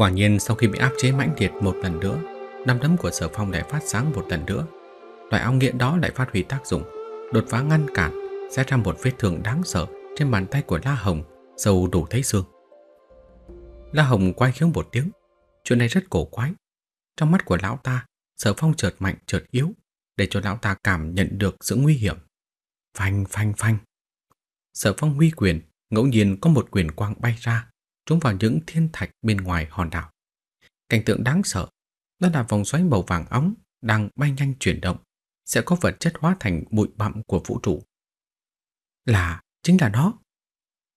Quả nhiên sau khi bị áp chế mãnh liệt một lần nữa, năm đấm của Sở Phong lại phát sáng một lần nữa. Loại ong nghiện đó lại phát huy tác dụng, đột phá ngăn cản, sẽ ra một vết thương đáng sợ trên bàn tay của La Hồng, sâu đủ thấy xương. La Hồng quay khiếu một tiếng, chuyện này rất cổ quái. Trong mắt của lão ta, Sở Phong chợt mạnh chợt yếu, để cho lão ta cảm nhận được sự nguy hiểm. Phanh phanh phanh. Sở Phong huy quyền, ngẫu nhiên có một quyền quang bay ra, trúng vào những thiên thạch bên ngoài hòn đảo. Cảnh tượng đáng sợ, đó là vòng xoáy màu vàng óng đang bay nhanh chuyển động, sẽ có vật chất hóa thành bụi bặm của vũ trụ. Là, chính là nó.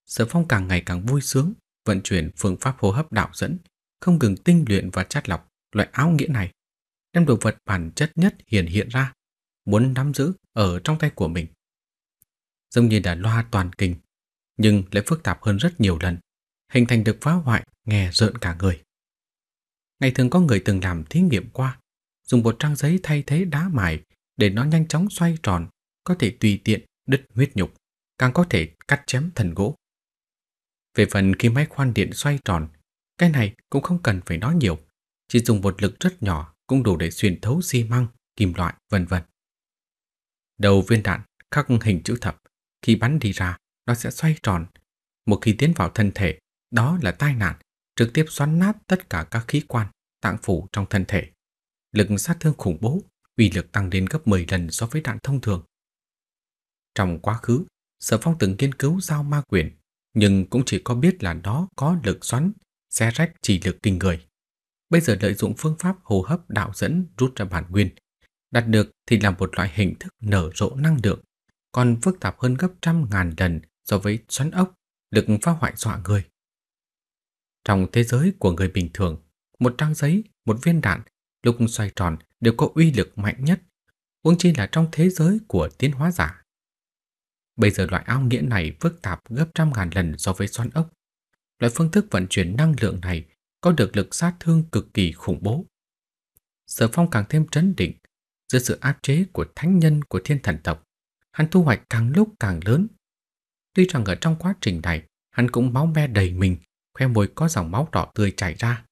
Sở phong càng ngày càng vui sướng, vận chuyển phương pháp hô hấp đạo dẫn, không ngừng tinh luyện và chát lọc loại áo nghĩa này, đem đồ vật bản chất nhất hiện hiện ra, muốn nắm giữ ở trong tay của mình. Giống như là loa toàn kinh, nhưng lại phức tạp hơn rất nhiều lần hình thành được phá hoại nghe rợn cả người. Ngày thường có người từng làm thí nghiệm qua, dùng một trang giấy thay thế đá mài để nó nhanh chóng xoay tròn, có thể tùy tiện đứt huyết nhục, càng có thể cắt chém thần gỗ. Về phần khi máy khoan điện xoay tròn, cái này cũng không cần phải nói nhiều, chỉ dùng một lực rất nhỏ cũng đủ để xuyên thấu xi măng, kim loại, vân vân. Đầu viên đạn khắc hình chữ thập, khi bắn đi ra, nó sẽ xoay tròn. Một khi tiến vào thân thể, đó là tai nạn, trực tiếp xoắn nát tất cả các khí quan, tạng phủ trong thân thể. Lực sát thương khủng bố, uy lực tăng đến gấp 10 lần so với đạn thông thường. Trong quá khứ, Sở Phong từng nghiên cứu giao ma quyền, nhưng cũng chỉ có biết là nó có lực xoắn, xé rách chỉ lực kinh người. Bây giờ lợi dụng phương pháp hô hấp đạo dẫn rút ra bản nguyên, đạt được thì là một loại hình thức nở rộ năng lượng, còn phức tạp hơn gấp trăm ngàn lần so với xoắn ốc, lực phá hoại dọa người. Trong thế giới của người bình thường, một trang giấy, một viên đạn lúc xoay tròn đều có uy lực mạnh nhất, huống chi là trong thế giới của tiến hóa giả. Bây giờ loại ao nghĩa này phức tạp gấp trăm ngàn lần so với xoắn ốc. Loại phương thức vận chuyển năng lượng này có được lực sát thương cực kỳ khủng bố. Sở Phong càng thêm trấn định, dưới sự áp chế của thánh nhân của thiên thần tộc, hắn thu hoạch càng lúc càng lớn. Tuy rằng ở trong quá trình này, hắn cũng máu me đầy mình Khoe môi có dòng máu đỏ tươi chảy ra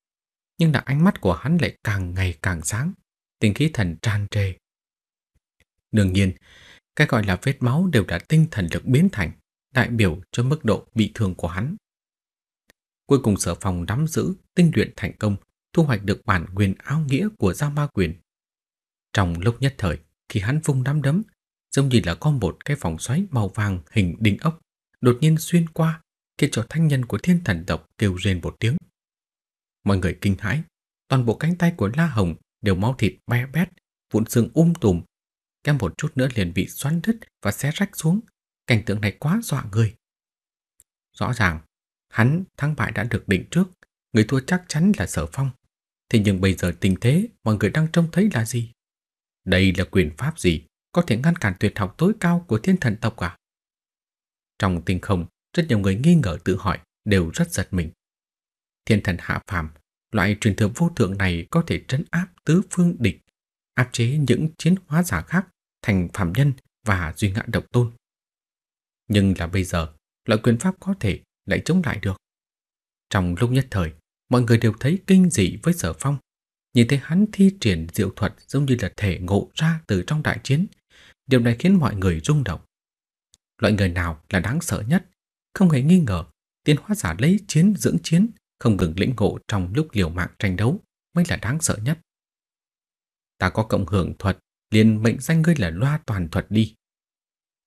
Nhưng là ánh mắt của hắn lại càng ngày càng sáng Tinh khí thần tràn trề Đương nhiên Cái gọi là vết máu đều đã tinh thần được biến thành Đại biểu cho mức độ bị thương của hắn Cuối cùng sở phòng nắm giữ Tinh luyện thành công Thu hoạch được bản quyền áo nghĩa của Gia Ma Quyền Trong lúc nhất thời Khi hắn vung nắm đấm Giống như là có một cái vòng xoáy màu vàng hình đinh ốc đột nhiên xuyên qua khiến cho thanh nhân của thiên thần tộc kêu rên một tiếng. Mọi người kinh hãi, toàn bộ cánh tay của La Hồng đều máu thịt be bét, vụn xương um tùm, kém một chút nữa liền bị xoắn đứt và xé rách xuống. Cảnh tượng này quá dọa người. Rõ ràng, hắn thắng bại đã được định trước, người thua chắc chắn là Sở Phong. Thế nhưng bây giờ tình thế mọi người đang trông thấy là gì? Đây là quyền pháp gì có thể ngăn cản tuyệt học tối cao của thiên thần tộc à? Trong tinh không, rất nhiều người nghi ngờ tự hỏi đều rất giật mình. Thiên thần hạ phàm, loại truyền thừa vô thượng này có thể trấn áp tứ phương địch, áp chế những chiến hóa giả khác thành phàm nhân và duy ngã độc tôn. Nhưng là bây giờ, loại quyền pháp có thể lại chống lại được. Trong lúc nhất thời, mọi người đều thấy kinh dị với sở phong. Nhìn thấy hắn thi triển diệu thuật giống như là thể ngộ ra từ trong đại chiến. Điều này khiến mọi người rung động. Loại người nào là đáng sợ nhất? Không hề nghi ngờ, tiến hóa giả lấy chiến dưỡng chiến, không ngừng lĩnh ngộ trong lúc liều mạng tranh đấu mới là đáng sợ nhất. Ta có cộng hưởng thuật, liền mệnh danh ngươi là loa toàn thuật đi.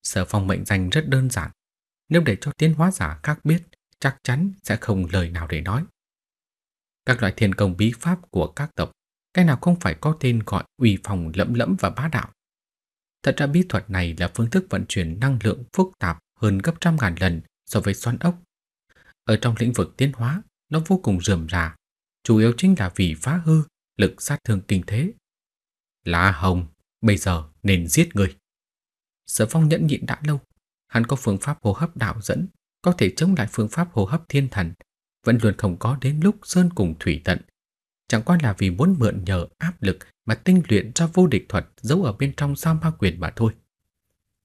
Sở phong mệnh danh rất đơn giản, nếu để cho tiến hóa giả khác biết, chắc chắn sẽ không lời nào để nói. Các loại thiên công bí pháp của các tộc, cái nào không phải có tên gọi uy phòng lẫm lẫm và bá đạo. Thật ra bí thuật này là phương thức vận chuyển năng lượng phức tạp hơn gấp trăm ngàn lần so với xoắn ốc. Ở trong lĩnh vực tiến hóa, nó vô cùng rườm rà, chủ yếu chính là vì phá hư lực sát thương kinh thế. Lá hồng, bây giờ nên giết người. Sở phong nhẫn nhịn đã lâu, hắn có phương pháp hô hấp đạo dẫn, có thể chống lại phương pháp hô hấp thiên thần, vẫn luôn không có đến lúc sơn cùng thủy tận. Chẳng qua là vì muốn mượn nhờ áp lực mà tinh luyện cho vô địch thuật giấu ở bên trong sao ma quyền mà thôi.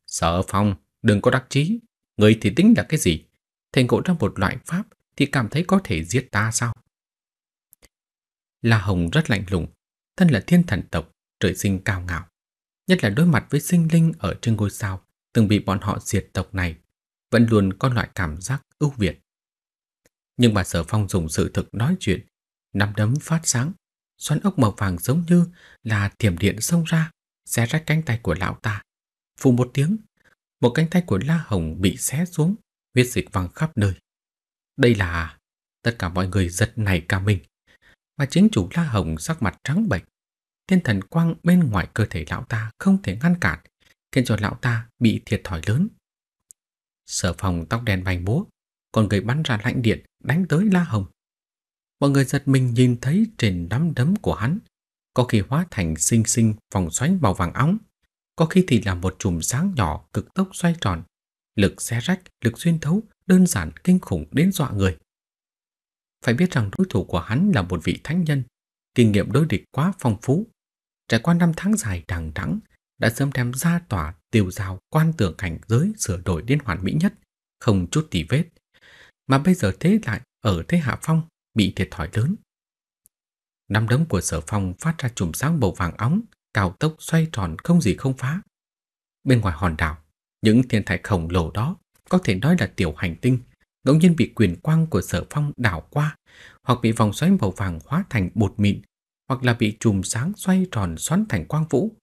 Sở phong, đừng có đắc chí, Người thì tính là cái gì? Thầy ngộ ra một loại pháp thì cảm thấy có thể giết ta sao? La Hồng rất lạnh lùng, thân là thiên thần tộc, trời sinh cao ngạo. Nhất là đối mặt với sinh linh ở trên ngôi sao, từng bị bọn họ diệt tộc này, vẫn luôn có loại cảm giác ưu việt. Nhưng mà Sở Phong dùng sự thực nói chuyện, nắm đấm phát sáng, xoắn ốc màu vàng giống như là thiểm điện xông ra, xé rách cánh tay của lão ta. Phù một tiếng, một cánh tay của La Hồng bị xé xuống, huyết dịch văng khắp nơi. Đây là... Tất cả mọi người giật nảy cả mình. Mà chính chủ La Hồng sắc mặt trắng bệch. Thiên thần quang bên ngoài cơ thể lão ta không thể ngăn cản, khiến cho lão ta bị thiệt thòi lớn. Sở phòng tóc đen bành bố còn người bắn ra lạnh điện đánh tới La Hồng. Mọi người giật mình nhìn thấy trên đám đấm của hắn, có khi hóa thành xinh xinh vòng xoáy màu vàng óng có khi thì là một chùm sáng nhỏ cực tốc xoay tròn. Lực xé rách, lực xuyên thấu đơn giản kinh khủng đến dọa người. Phải biết rằng đối thủ của hắn là một vị thánh nhân, kinh nghiệm đối địch quá phong phú. Trải qua năm tháng dài đằng đẵng đã sớm đem ra tỏa tiêu giao quan tưởng cảnh giới sửa đổi đến hoàn mỹ nhất, không chút tì vết. Mà bây giờ thế lại ở thế hạ phong bị thiệt thòi lớn. Năm đấm của sở phong phát ra chùm sáng màu vàng óng, cao tốc xoay tròn không gì không phá. Bên ngoài hòn đảo, những thiên thạch khổng lồ đó có thể nói là tiểu hành tinh, ngẫu nhiên bị quyền quang của sở phong đảo qua, hoặc bị vòng xoáy màu vàng hóa thành bột mịn, hoặc là bị chùm sáng xoay tròn xoắn thành quang vũ,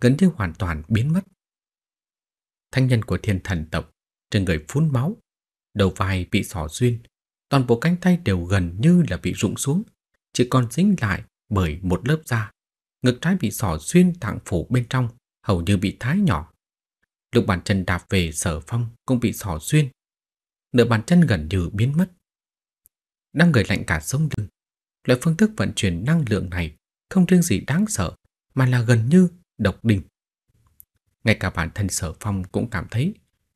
gần như hoàn toàn biến mất. Thanh nhân của thiên thần tộc, trên người phun máu, đầu vai bị xỏ xuyên, toàn bộ cánh tay đều gần như là bị rụng xuống, chỉ còn dính lại bởi một lớp da ngực trái bị sỏ xuyên thẳng phủ bên trong, hầu như bị thái nhỏ. Lúc bàn chân đạp về sở phong cũng bị sỏ xuyên. Nửa bàn chân gần như biến mất. Đang người lạnh cả sống lưng. Loại phương thức vận chuyển năng lượng này không riêng gì đáng sợ mà là gần như độc đình. Ngay cả bản thân sở phong cũng cảm thấy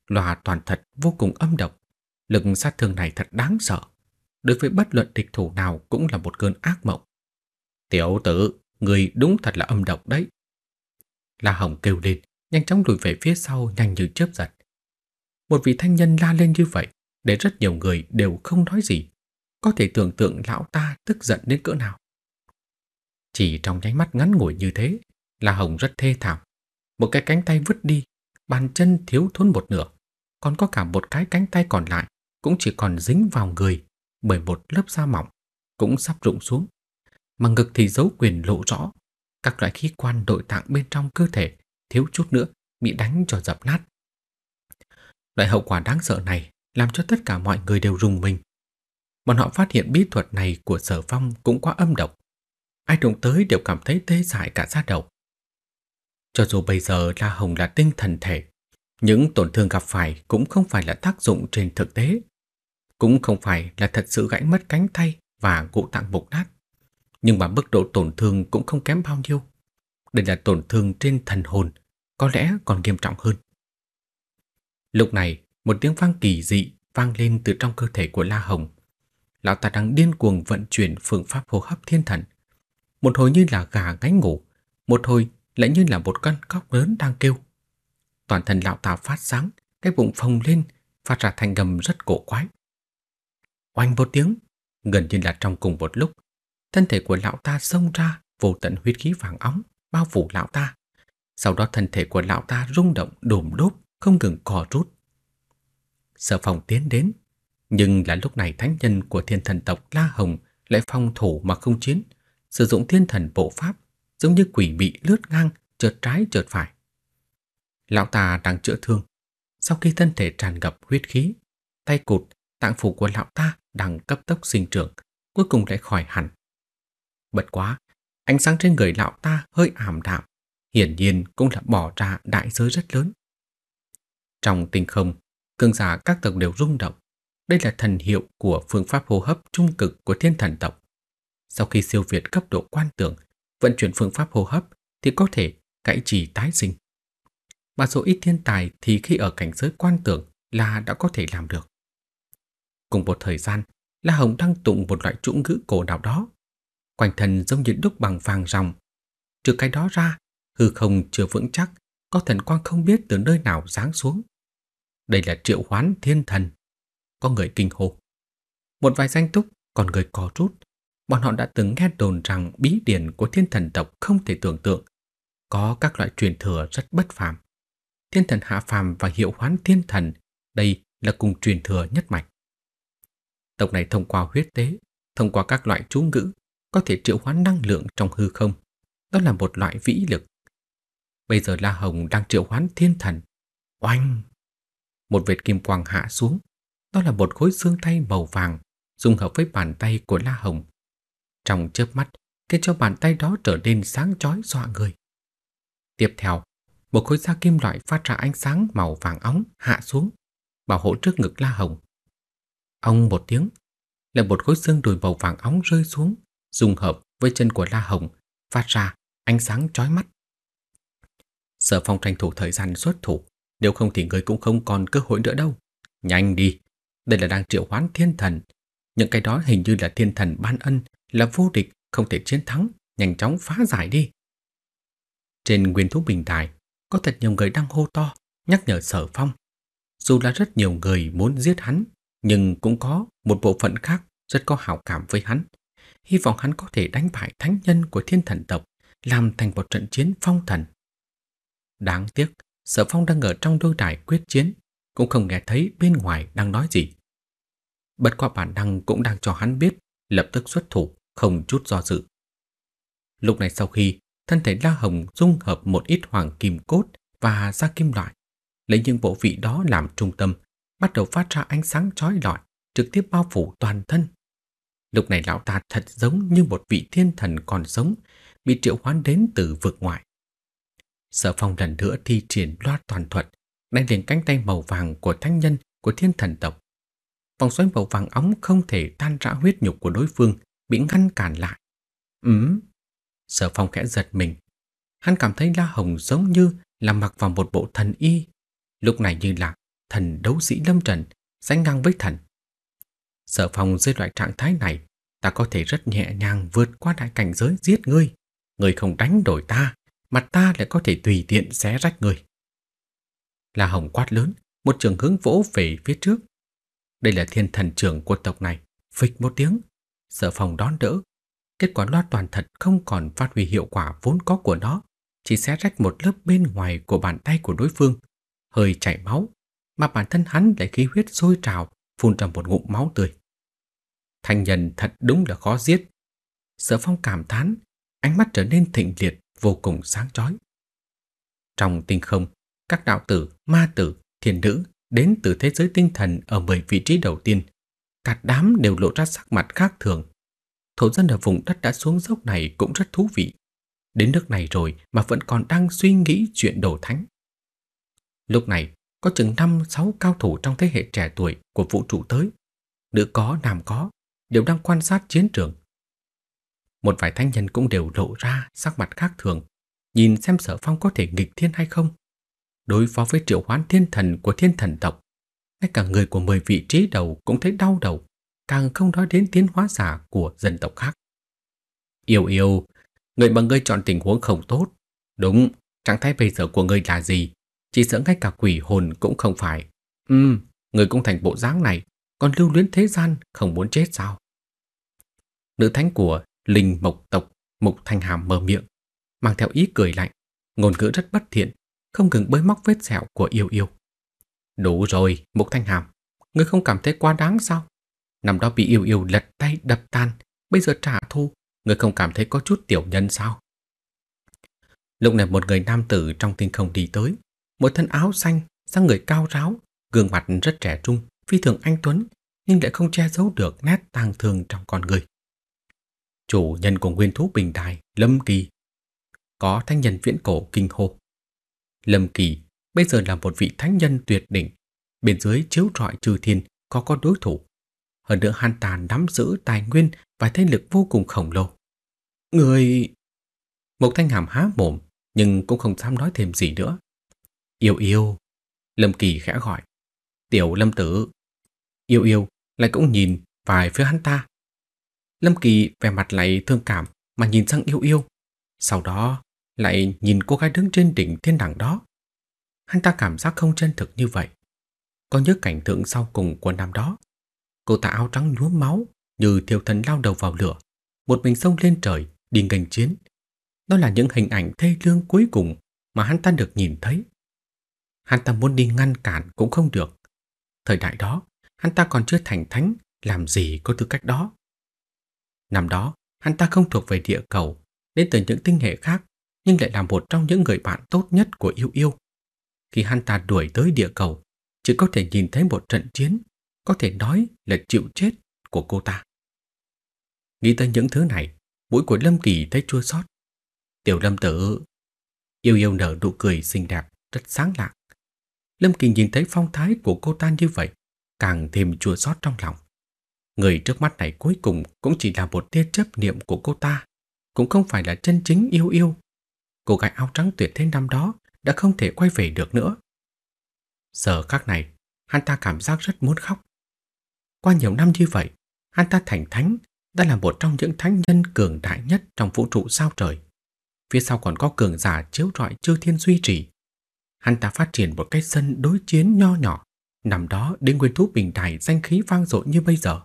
loà toàn thật vô cùng âm độc. Lực sát thương này thật đáng sợ. Đối với bất luận địch thủ nào cũng là một cơn ác mộng. Tiểu tử, Người đúng thật là âm độc đấy. La Hồng kêu lên, nhanh chóng lùi về phía sau nhanh như chớp giật. Một vị thanh nhân la lên như vậy, để rất nhiều người đều không nói gì. Có thể tưởng tượng lão ta tức giận đến cỡ nào. Chỉ trong nháy mắt ngắn ngủi như thế, La Hồng rất thê thảm. Một cái cánh tay vứt đi, bàn chân thiếu thốn một nửa, còn có cả một cái cánh tay còn lại cũng chỉ còn dính vào người bởi một lớp da mỏng, cũng sắp rụng xuống mà ngực thì dấu quyền lộ rõ. Các loại khí quan nội tạng bên trong cơ thể thiếu chút nữa bị đánh cho dập nát. Loại hậu quả đáng sợ này làm cho tất cả mọi người đều rùng mình. Bọn họ phát hiện bí thuật này của sở phong cũng quá âm độc. Ai đụng tới đều cảm thấy tê dại cả da đầu. Cho dù bây giờ La Hồng là tinh thần thể, những tổn thương gặp phải cũng không phải là tác dụng trên thực tế. Cũng không phải là thật sự gãy mất cánh tay và ngũ tạng mục nát nhưng mà mức độ tổn thương cũng không kém bao nhiêu. Đây là tổn thương trên thần hồn, có lẽ còn nghiêm trọng hơn. Lúc này, một tiếng vang kỳ dị vang lên từ trong cơ thể của La Hồng. Lão ta đang điên cuồng vận chuyển phương pháp hô hấp thiên thần. Một hồi như là gà ngáy ngủ, một hồi lại như là một con cóc lớn đang kêu. Toàn thân lão ta phát sáng, cái bụng phồng lên, phát ra thanh gầm rất cổ quái. Oanh một tiếng, gần như là trong cùng một lúc, thân thể của lão ta xông ra vô tận huyết khí vàng óng bao phủ lão ta. Sau đó thân thể của lão ta rung động đùm đốp, không ngừng cò rút. Sở phòng tiến đến, nhưng là lúc này thánh nhân của thiên thần tộc La Hồng lại phòng thủ mà không chiến, sử dụng thiên thần bộ pháp, giống như quỷ bị lướt ngang, trượt trái trượt phải. Lão ta đang chữa thương, sau khi thân thể tràn ngập huyết khí, tay cụt, tạng phủ của lão ta đang cấp tốc sinh trưởng, cuối cùng lại khỏi hẳn. Bật quá, ánh sáng trên người lão ta hơi ảm đạm, hiển nhiên cũng là bỏ ra đại giới rất lớn. Trong tinh không, cường giả các tộc đều rung động. Đây là thần hiệu của phương pháp hô hấp trung cực của thiên thần tộc. Sau khi siêu việt cấp độ quan tưởng, vận chuyển phương pháp hô hấp thì có thể cãi trì tái sinh. Mà số ít thiên tài thì khi ở cảnh giới quan tưởng là đã có thể làm được. Cùng một thời gian, La Hồng đang tụng một loại chữ ngữ cổ nào đó quanh thân giống như đúc bằng vàng ròng. Trừ cái đó ra, hư không chưa vững chắc, có thần quang không biết từ nơi nào giáng xuống. Đây là triệu hoán thiên thần. Có người kinh hô. Một vài danh túc còn người có rút. Bọn họ đã từng nghe đồn rằng bí điển của thiên thần tộc không thể tưởng tượng. Có các loại truyền thừa rất bất phàm. Thiên thần hạ phàm và hiệu hoán thiên thần, đây là cùng truyền thừa nhất mạch. Tộc này thông qua huyết tế, thông qua các loại chú ngữ, có thể triệu hoán năng lượng trong hư không. Đó là một loại vĩ lực. Bây giờ La Hồng đang triệu hoán thiên thần. Oanh! Một vệt kim quang hạ xuống. Đó là một khối xương thay màu vàng dung hợp với bàn tay của La Hồng. Trong chớp mắt, khiến cho bàn tay đó trở nên sáng chói dọa người. Tiếp theo, một khối da kim loại phát ra ánh sáng màu vàng óng hạ xuống, bảo hộ trước ngực La Hồng. Ông một tiếng, là một khối xương đùi màu vàng óng rơi xuống, dung hợp với chân của La Hồng, phát ra ánh sáng chói mắt. Sở Phong tranh thủ thời gian xuất thủ, nếu không thì người cũng không còn cơ hội nữa đâu. Nhanh đi, đây là đang triệu hoán thiên thần. Những cái đó hình như là thiên thần ban ân, là vô địch, không thể chiến thắng, nhanh chóng phá giải đi. Trên nguyên thú bình đài, có thật nhiều người đang hô to, nhắc nhở Sở Phong. Dù là rất nhiều người muốn giết hắn, nhưng cũng có một bộ phận khác rất có hảo cảm với hắn, hy vọng hắn có thể đánh bại thánh nhân của thiên thần tộc, làm thành một trận chiến phong thần. Đáng tiếc, Sở Phong đang ở trong đôi đài quyết chiến, cũng không nghe thấy bên ngoài đang nói gì. Bất qua bản năng cũng đang cho hắn biết, lập tức xuất thủ, không chút do dự. Lúc này sau khi, thân thể La Hồng dung hợp một ít hoàng kim cốt và da kim loại, lấy những bộ vị đó làm trung tâm, bắt đầu phát ra ánh sáng chói lọi, trực tiếp bao phủ toàn thân Lúc này lão ta thật giống như một vị thiên thần còn sống, bị triệu hoán đến từ vực ngoại. Sở phong lần nữa thi triển loa toàn thuật, đánh liền cánh tay màu vàng của thánh nhân của thiên thần tộc. Vòng xoáy màu vàng ống không thể tan rã huyết nhục của đối phương, bị ngăn cản lại. Ừm. Sở phong khẽ giật mình. Hắn cảm thấy La Hồng giống như là mặc vào một bộ thần y. Lúc này như là thần đấu sĩ lâm trần, sánh ngang với thần sợ phòng dưới loại trạng thái này, ta có thể rất nhẹ nhàng vượt qua đại cảnh giới giết ngươi. Ngươi không đánh đổi ta, mà ta lại có thể tùy tiện xé rách ngươi. là Hồng quát lớn, một trường hướng vỗ về phía trước. Đây là thiên thần trưởng của tộc này, phịch một tiếng. sợ phòng đón đỡ, kết quả loa toàn thật không còn phát huy hiệu quả vốn có của nó, chỉ xé rách một lớp bên ngoài của bàn tay của đối phương, hơi chảy máu, mà bản thân hắn lại khí huyết sôi trào, phun ra một ngụm máu tươi. Thanh nhân thật đúng là khó giết. Sở phong cảm thán, ánh mắt trở nên thịnh liệt, vô cùng sáng chói. Trong tinh không, các đạo tử, ma tử, thiền nữ đến từ thế giới tinh thần ở 10 vị trí đầu tiên. Cả đám đều lộ ra sắc mặt khác thường. Thổ dân ở vùng đất đã xuống dốc này cũng rất thú vị. Đến nước này rồi mà vẫn còn đang suy nghĩ chuyện đổ thánh. Lúc này, có chừng 5-6 cao thủ trong thế hệ trẻ tuổi của vũ trụ tới. Nữ có, nam có, đều đang quan sát chiến trường. Một vài thanh nhân cũng đều lộ ra sắc mặt khác thường, nhìn xem sở phong có thể nghịch thiên hay không. Đối phó với triệu hoán thiên thần của thiên thần tộc, ngay cả người của mười vị trí đầu cũng thấy đau đầu, càng không nói đến tiến hóa giả của dân tộc khác. Yêu yêu, người bằng ngươi chọn tình huống không tốt. Đúng, trạng thái bây giờ của ngươi là gì? Chỉ sợ ngay cả quỷ hồn cũng không phải. Ừm, người cũng thành bộ dáng này, còn lưu luyến thế gian không muốn chết sao? nữ thánh của linh mộc tộc Mục Thanh Hàm mở miệng, mang theo ý cười lạnh, ngôn ngữ rất bất thiện, không ngừng bới móc vết sẹo của yêu yêu. Đủ rồi, Mục Thanh Hàm, ngươi không cảm thấy quá đáng sao? Năm đó bị yêu yêu lật tay đập tan, bây giờ trả thù, ngươi không cảm thấy có chút tiểu nhân sao? Lúc này một người nam tử trong tinh không đi tới, một thân áo xanh, dáng người cao ráo, gương mặt rất trẻ trung, phi thường anh tuấn, nhưng lại không che giấu được nét tang thương trong con người chủ nhân của nguyên thú bình đài Lâm Kỳ. Có thanh nhân viễn cổ kinh hô. Lâm Kỳ bây giờ là một vị thánh nhân tuyệt đỉnh, bên dưới chiếu trọi trừ thiên có có đối thủ. Hơn nữa hắn tàn nắm giữ tài nguyên và thế lực vô cùng khổng lồ. Người... một Thanh Hàm há mồm, nhưng cũng không dám nói thêm gì nữa. Yêu yêu, Lâm Kỳ khẽ gọi. Tiểu Lâm Tử. Yêu yêu lại cũng nhìn vài phía hắn ta Lâm Kỳ vẻ mặt lại thương cảm mà nhìn sang yêu yêu. Sau đó lại nhìn cô gái đứng trên đỉnh thiên đàng đó. Hắn ta cảm giác không chân thực như vậy. Có nhớ cảnh tượng sau cùng của năm đó. Cô ta áo trắng nhuốm máu như thiêu thần lao đầu vào lửa. Một mình sông lên trời đi ngành chiến. Đó là những hình ảnh thê lương cuối cùng mà hắn ta được nhìn thấy. Hắn ta muốn đi ngăn cản cũng không được. Thời đại đó, hắn ta còn chưa thành thánh, làm gì có tư cách đó. Năm đó, hắn ta không thuộc về địa cầu, đến từ những tinh hệ khác, nhưng lại là một trong những người bạn tốt nhất của Yêu Yêu. Khi hắn ta đuổi tới địa cầu, chỉ có thể nhìn thấy một trận chiến, có thể nói là chịu chết của cô ta. Nghĩ tới những thứ này, mũi của Lâm Kỳ thấy chua xót. Tiểu Lâm tử, yêu yêu nở nụ cười xinh đẹp, rất sáng lạng. Lâm Kỳ nhìn thấy phong thái của cô ta như vậy, càng thêm chua xót trong lòng. Người trước mắt này cuối cùng cũng chỉ là một tia chấp niệm của cô ta, cũng không phải là chân chính yêu yêu. Cô gái áo trắng tuyệt thế năm đó đã không thể quay về được nữa. Giờ khác này, hắn ta cảm giác rất muốn khóc. Qua nhiều năm như vậy, hắn ta thành thánh đã là một trong những thánh nhân cường đại nhất trong vũ trụ sao trời. Phía sau còn có cường giả chiếu rọi chư thiên duy trì. Hắn ta phát triển một cái sân đối chiến nho nhỏ, nằm đó đến nguyên thú bình đài danh khí vang dội như bây giờ.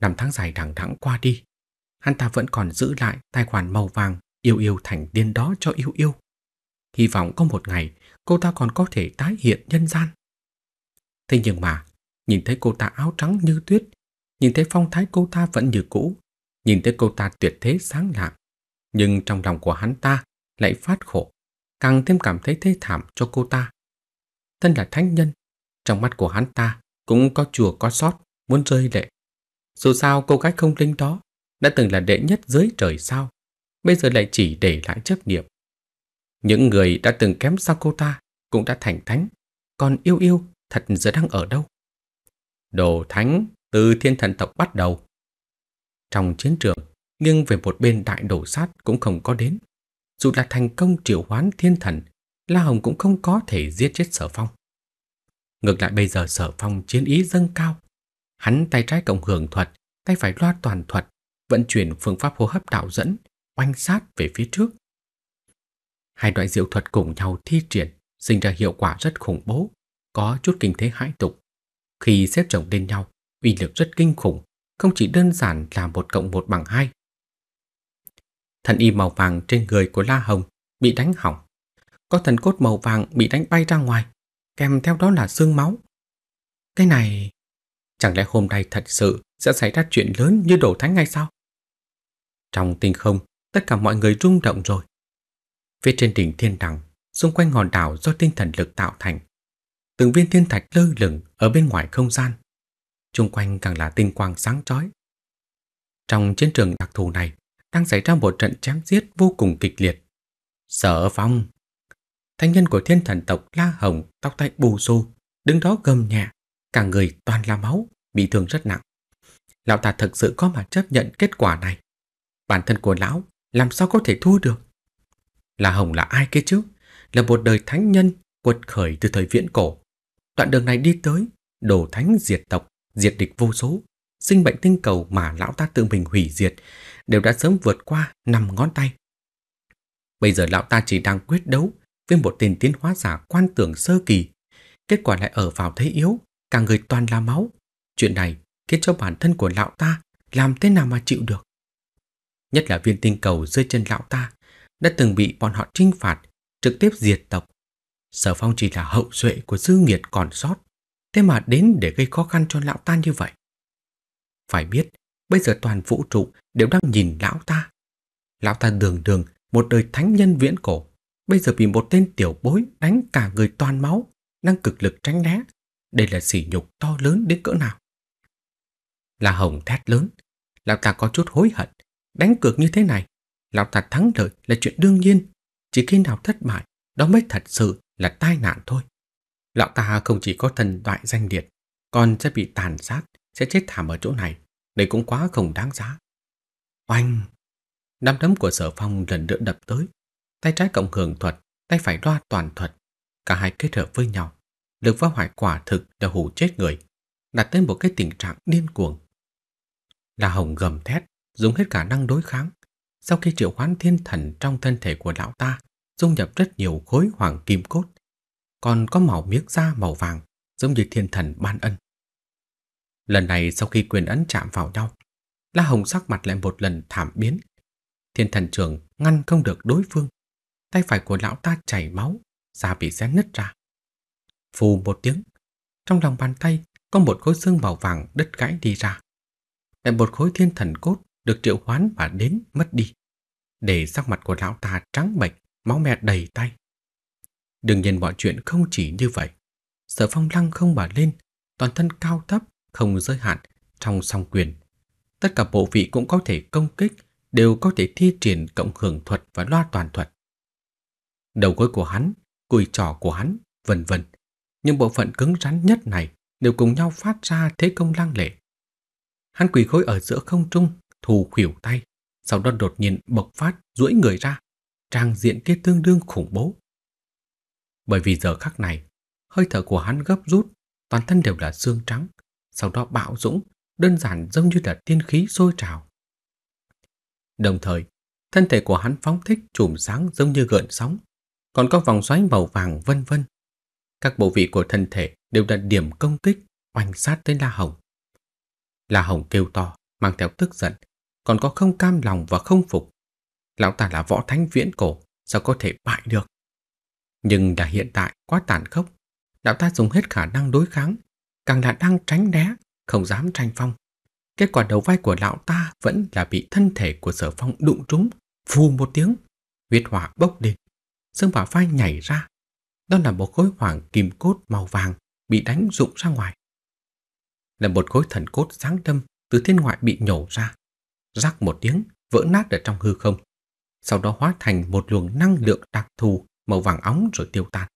Năm tháng dài đằng đẵng qua đi, hắn ta vẫn còn giữ lại tài khoản màu vàng yêu yêu thành điên đó cho yêu yêu. Hy vọng có một ngày cô ta còn có thể tái hiện nhân gian. Thế nhưng mà, nhìn thấy cô ta áo trắng như tuyết, nhìn thấy phong thái cô ta vẫn như cũ, nhìn thấy cô ta tuyệt thế sáng lạng, nhưng trong lòng của hắn ta lại phát khổ, càng thêm cảm thấy thê thảm cho cô ta. Thân là thánh nhân, trong mắt của hắn ta cũng có chùa có sót, muốn rơi lệ. Dù sao cô gái không linh đó đã từng là đệ nhất dưới trời sao, bây giờ lại chỉ để lại chấp niệm. Những người đã từng kém sau cô ta cũng đã thành thánh, còn yêu yêu thật giờ đang ở đâu? Đồ thánh từ thiên thần tộc bắt đầu. Trong chiến trường, nhưng về một bên đại đổ sát cũng không có đến. Dù là thành công triệu hoán thiên thần, La Hồng cũng không có thể giết chết sở phong. Ngược lại bây giờ sở phong chiến ý dâng cao, Hắn tay trái cộng hưởng thuật, tay phải loa toàn thuật, vận chuyển phương pháp hô hấp đạo dẫn, oanh sát về phía trước. Hai loại diệu thuật cùng nhau thi triển, sinh ra hiệu quả rất khủng bố, có chút kinh thế hãi tục. Khi xếp chồng lên nhau, uy lực rất kinh khủng, không chỉ đơn giản là một cộng một bằng hai. Thần y màu vàng trên người của La Hồng bị đánh hỏng. Có thần cốt màu vàng bị đánh bay ra ngoài, kèm theo đó là xương máu. Cái này... Chẳng lẽ hôm nay thật sự sẽ xảy ra chuyện lớn như đổ thánh ngay sao? Trong tinh không, tất cả mọi người rung động rồi. Phía trên đỉnh thiên đằng, xung quanh hòn đảo do tinh thần lực tạo thành, từng viên thiên thạch lơ lửng ở bên ngoài không gian. Trung quanh càng là tinh quang sáng chói. Trong chiến trường đặc thù này, đang xảy ra một trận chém giết vô cùng kịch liệt. Sở phong! Thanh nhân của thiên thần tộc La Hồng, tóc tay bù xu đứng đó gầm nhẹ cả người toàn là máu, bị thương rất nặng. Lão ta thực sự có mà chấp nhận kết quả này. Bản thân của lão làm sao có thể thua được? Là Hồng là ai kia chứ? Là một đời thánh nhân quật khởi từ thời viễn cổ. Đoạn đường này đi tới, đổ thánh diệt tộc, diệt địch vô số. Sinh bệnh tinh cầu mà lão ta tự mình hủy diệt đều đã sớm vượt qua năm ngón tay. Bây giờ lão ta chỉ đang quyết đấu với một tên tiến hóa giả quan tưởng sơ kỳ. Kết quả lại ở vào thế yếu, cả người toàn là máu. Chuyện này khiến cho bản thân của lão ta làm thế nào mà chịu được. Nhất là viên tinh cầu dưới chân lão ta đã từng bị bọn họ trinh phạt, trực tiếp diệt tộc. Sở Phong chỉ là hậu duệ của dư nghiệt còn sót, thế mà đến để gây khó khăn cho lão ta như vậy. Phải biết, bây giờ toàn vũ trụ đều đang nhìn lão ta. Lão ta đường đường một đời thánh nhân viễn cổ, bây giờ bị một tên tiểu bối đánh cả người toàn máu, đang cực lực tránh né, đây là sỉ nhục to lớn đến cỡ nào. La Hồng thét lớn, lão ta có chút hối hận, đánh cược như thế này, lão ta thắng lợi là chuyện đương nhiên, chỉ khi nào thất bại, đó mới thật sự là tai nạn thôi. Lão ta không chỉ có thần toại danh liệt, còn sẽ bị tàn sát, sẽ chết thảm ở chỗ này, đây cũng quá không đáng giá. Oanh! năm đấm của sở phong lần nữa đập tới, tay trái cộng hưởng thuật, tay phải loa toàn thuật, cả hai kết hợp với nhau, lực phá hoại quả thực là hủ chết người, đạt tới một cái tình trạng điên cuồng. La Hồng gầm thét, dùng hết khả năng đối kháng. Sau khi triệu hoán thiên thần trong thân thể của lão ta, dung nhập rất nhiều khối hoàng kim cốt, còn có màu miếng da màu vàng, giống như thiên thần ban ân. Lần này sau khi quyền ấn chạm vào nhau, La Hồng sắc mặt lại một lần thảm biến. Thiên thần trưởng ngăn không được đối phương, tay phải của lão ta chảy máu, da bị xé nứt ra phù một tiếng, trong lòng bàn tay có một khối xương màu vàng đứt gãy đi ra. Lại một khối thiên thần cốt được triệu hoán và đến mất đi, để sắc mặt của lão ta trắng bệch, máu me đầy tay. Đương nhiên mọi chuyện không chỉ như vậy. Sở phong lăng không bỏ lên, toàn thân cao thấp, không giới hạn, trong song quyền. Tất cả bộ vị cũng có thể công kích, đều có thể thi triển cộng hưởng thuật và loa toàn thuật. Đầu gối của hắn, cùi trỏ của hắn, vân vân nhưng bộ phận cứng rắn nhất này đều cùng nhau phát ra thế công lang lệ. Hắn quỳ khối ở giữa không trung, thù khuỷu tay, sau đó đột nhiên bộc phát, duỗi người ra, trang diện kia tương đương khủng bố. Bởi vì giờ khắc này, hơi thở của hắn gấp rút, toàn thân đều là xương trắng, sau đó bạo dũng, đơn giản giống như là tiên khí sôi trào. Đồng thời, thân thể của hắn phóng thích chùm sáng giống như gợn sóng, còn có vòng xoáy màu vàng vân vân các bộ vị của thân thể đều đặt điểm công kích oanh sát tới La Hồng. La Hồng kêu to, mang theo tức giận, còn có không cam lòng và không phục. Lão ta là võ thánh viễn cổ, sao có thể bại được? Nhưng đã hiện tại quá tàn khốc, lão ta dùng hết khả năng đối kháng, càng là đang tránh né, không dám tranh phong. Kết quả đầu vai của lão ta vẫn là bị thân thể của sở phong đụng trúng, phù một tiếng, huyết hỏa bốc lên, xương bả vai nhảy ra, đó là một khối hoàng kim cốt màu vàng bị đánh rụng ra ngoài. Là một khối thần cốt sáng đâm từ thiên ngoại bị nhổ ra, rắc một tiếng vỡ nát ở trong hư không, sau đó hóa thành một luồng năng lượng đặc thù màu vàng óng rồi tiêu tan.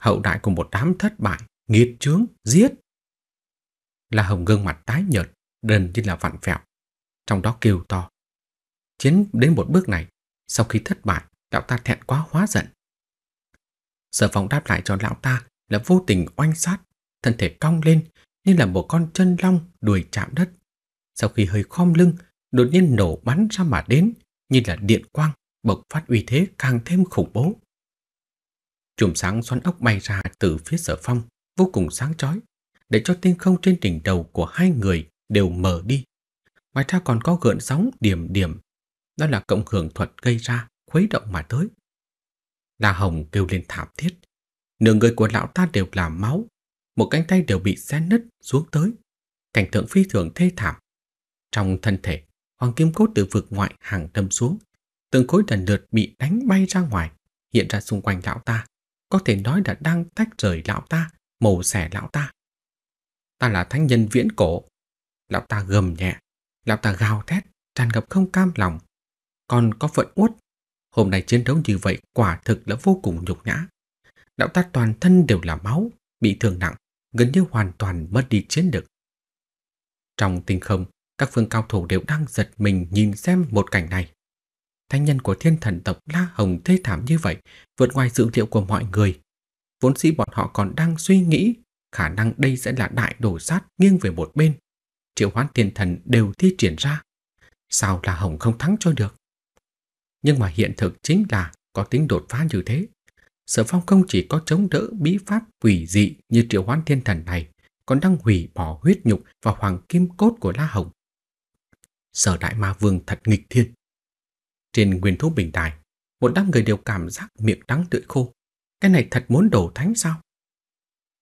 Hậu đại của một đám thất bại, nghiệt chướng, giết. là Hồng gương mặt tái nhợt, đần như là vặn vẹo, trong đó kêu to. Chiến đến một bước này, sau khi thất bại, đạo ta thẹn quá hóa giận, Sở Phong đáp lại cho lão ta là vô tình oanh sát, thân thể cong lên như là một con chân long đuổi chạm đất. Sau khi hơi khom lưng, đột nhiên nổ bắn ra mà đến như là điện quang, bộc phát uy thế càng thêm khủng bố. Chùm sáng xoắn ốc bay ra từ phía sở phong, vô cùng sáng chói, để cho tinh không trên đỉnh đầu của hai người đều mở đi. Ngoài ra còn có gợn sóng điểm điểm, đó là cộng hưởng thuật gây ra, khuấy động mà tới. La Hồng kêu lên thảm thiết. Nửa người của lão ta đều là máu, một cánh tay đều bị xé nứt xuống tới. Cảnh tượng phi thường thê thảm. Trong thân thể, hoàng kim cốt từ vực ngoại hàng đâm xuống. Từng khối lần lượt bị đánh bay ra ngoài, hiện ra xung quanh lão ta. Có thể nói là đang tách rời lão ta, mổ xẻ lão ta. Ta là thánh nhân viễn cổ. Lão ta gầm nhẹ, lão ta gào thét, tràn ngập không cam lòng. Còn có phận uất Hôm nay chiến đấu như vậy quả thực là vô cùng nhục nhã. Đạo ta toàn thân đều là máu, bị thương nặng, gần như hoàn toàn mất đi chiến lực. Trong tinh không, các phương cao thủ đều đang giật mình nhìn xem một cảnh này. Thanh nhân của thiên thần tộc La Hồng thê thảm như vậy vượt ngoài dự liệu của mọi người. Vốn dĩ bọn họ còn đang suy nghĩ khả năng đây sẽ là đại đổ sát nghiêng về một bên. Triệu hoán thiên thần đều thi triển ra. Sao La Hồng không thắng cho được? Nhưng mà hiện thực chính là có tính đột phá như thế. Sở Phong không chỉ có chống đỡ bí pháp quỷ dị như triệu hoán thiên thần này, còn đang hủy bỏ huyết nhục và hoàng kim cốt của La Hồng. Sở Đại Ma Vương thật nghịch thiên. Trên nguyên thú bình đài, một đám người đều cảm giác miệng đắng tươi khô. Cái này thật muốn đổ thánh sao?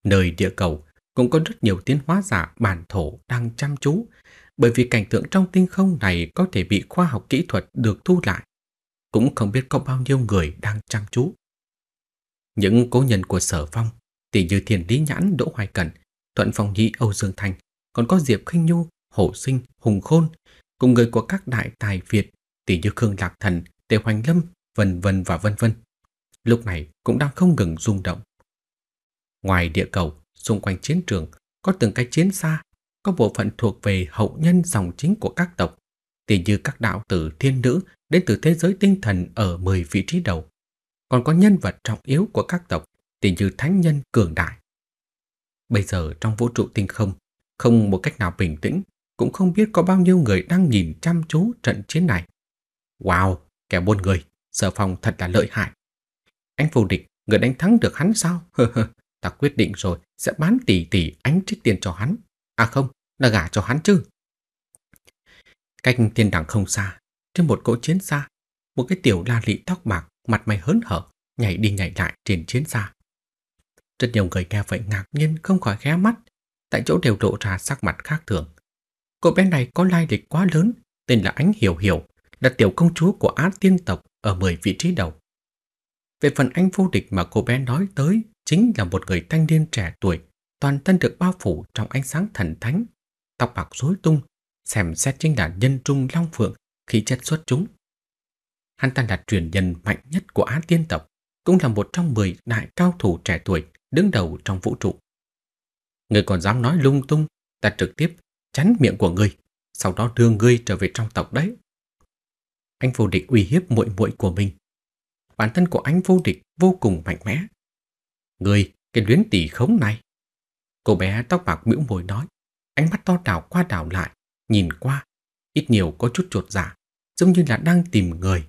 Nơi địa cầu cũng có rất nhiều tiến hóa giả bản thổ đang chăm chú, bởi vì cảnh tượng trong tinh không này có thể bị khoa học kỹ thuật được thu lại cũng không biết có bao nhiêu người đang chăm chú. Những cố nhân của sở phong, tỷ như thiền lý nhãn Đỗ Hoài Cẩn, Thuận Phong Nhi Âu Dương Thành, còn có Diệp Khinh Nhu, Hổ Sinh, Hùng Khôn, cùng người của các đại tài Việt, tỷ như Khương Lạc Thần, Tề Hoành Lâm, vân vân và vân vân. Lúc này cũng đang không ngừng rung động. Ngoài địa cầu, xung quanh chiến trường có từng cái chiến xa, có bộ phận thuộc về hậu nhân dòng chính của các tộc, tỷ như các đạo tử thiên nữ đến từ thế giới tinh thần ở 10 vị trí đầu, còn có nhân vật trọng yếu của các tộc tỷ như thánh nhân cường đại. Bây giờ trong vũ trụ tinh không, không một cách nào bình tĩnh, cũng không biết có bao nhiêu người đang nhìn chăm chú trận chiến này. Wow, kẻ buôn người, sở phòng thật là lợi hại. Anh vô địch, người đánh thắng được hắn sao? ta quyết định rồi, sẽ bán tỷ tỷ ánh trích tiền cho hắn. À không, là gả cho hắn chứ. Cách thiên đẳng không xa, trên một cỗ chiến xa, một cái tiểu la lị tóc bạc, mặt mày hớn hở, nhảy đi nhảy lại trên chiến xa. Rất nhiều người nghe vậy ngạc nhiên không khỏi khé mắt, tại chỗ đều lộ ra sắc mặt khác thường. Cô bé này có lai lịch quá lớn, tên là Ánh Hiểu Hiểu, là tiểu công chúa của Á Tiên tộc ở 10 vị trí đầu. Về phần anh vô địch mà cô bé nói tới chính là một người thanh niên trẻ tuổi, toàn thân được bao phủ trong ánh sáng thần thánh, tóc bạc rối tung, xem xét chính là nhân trung long phượng khí chất xuất chúng. Hắn ta là truyền nhân mạnh nhất của Á tiên tộc, cũng là một trong 10 đại cao thủ trẻ tuổi đứng đầu trong vũ trụ. Người còn dám nói lung tung, ta trực tiếp chắn miệng của ngươi, sau đó đưa ngươi trở về trong tộc đấy. Anh vô địch uy hiếp muội muội của mình. Bản thân của anh vô địch vô cùng mạnh mẽ. Ngươi, cái luyến tỷ khống này. Cô bé tóc bạc miễu môi nói, ánh mắt to đảo qua đảo lại, nhìn qua, ít nhiều có chút chuột giả. Dạ giống như là đang tìm người.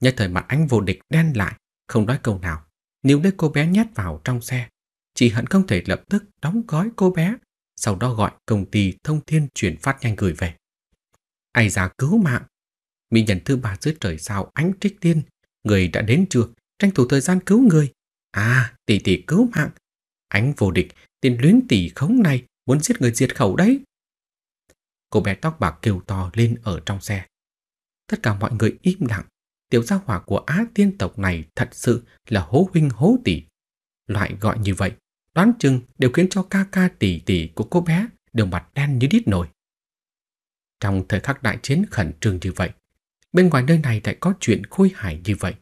Nhất thời mặt ánh vô địch đen lại, không nói câu nào, níu lấy cô bé nhét vào trong xe. chị hận không thể lập tức đóng gói cô bé, sau đó gọi công ty thông thiên chuyển phát nhanh gửi về. Ai ra cứu mạng! Mỹ nhân thư bà dưới trời sao ánh trích tiên, người đã đến chưa, tranh thủ thời gian cứu người. À, tỷ tỷ cứu mạng! Ánh vô địch, tên luyến tỷ khống này, muốn giết người diệt khẩu đấy. Cô bé tóc bạc kêu to lên ở trong xe. Tất cả mọi người im lặng, tiểu gia hỏa của Á tiên tộc này thật sự là hố huynh hố tỷ. Loại gọi như vậy, đoán chừng đều khiến cho ca ca tỷ tỷ của cô bé đều mặt đen như đít nổi. Trong thời khắc đại chiến khẩn trương như vậy, bên ngoài nơi này lại có chuyện khôi hài như vậy,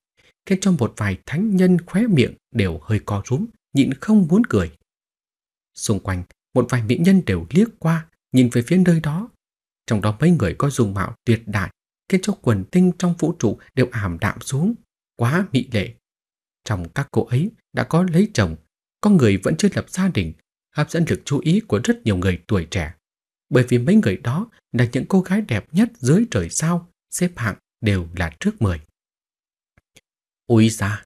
khiến cho một vài thánh nhân khóe miệng đều hơi co rúm, nhịn không muốn cười. Xung quanh, một vài mỹ nhân đều liếc qua, nhìn về phía nơi đó. Trong đó mấy người có dùng mạo tuyệt đại khiến cho quần tinh trong vũ trụ đều ảm đạm xuống, quá mị lệ. Trong các cô ấy đã có lấy chồng, có người vẫn chưa lập gia đình, hấp dẫn được chú ý của rất nhiều người tuổi trẻ. Bởi vì mấy người đó là những cô gái đẹp nhất dưới trời sao, xếp hạng đều là trước mười. Ôi da!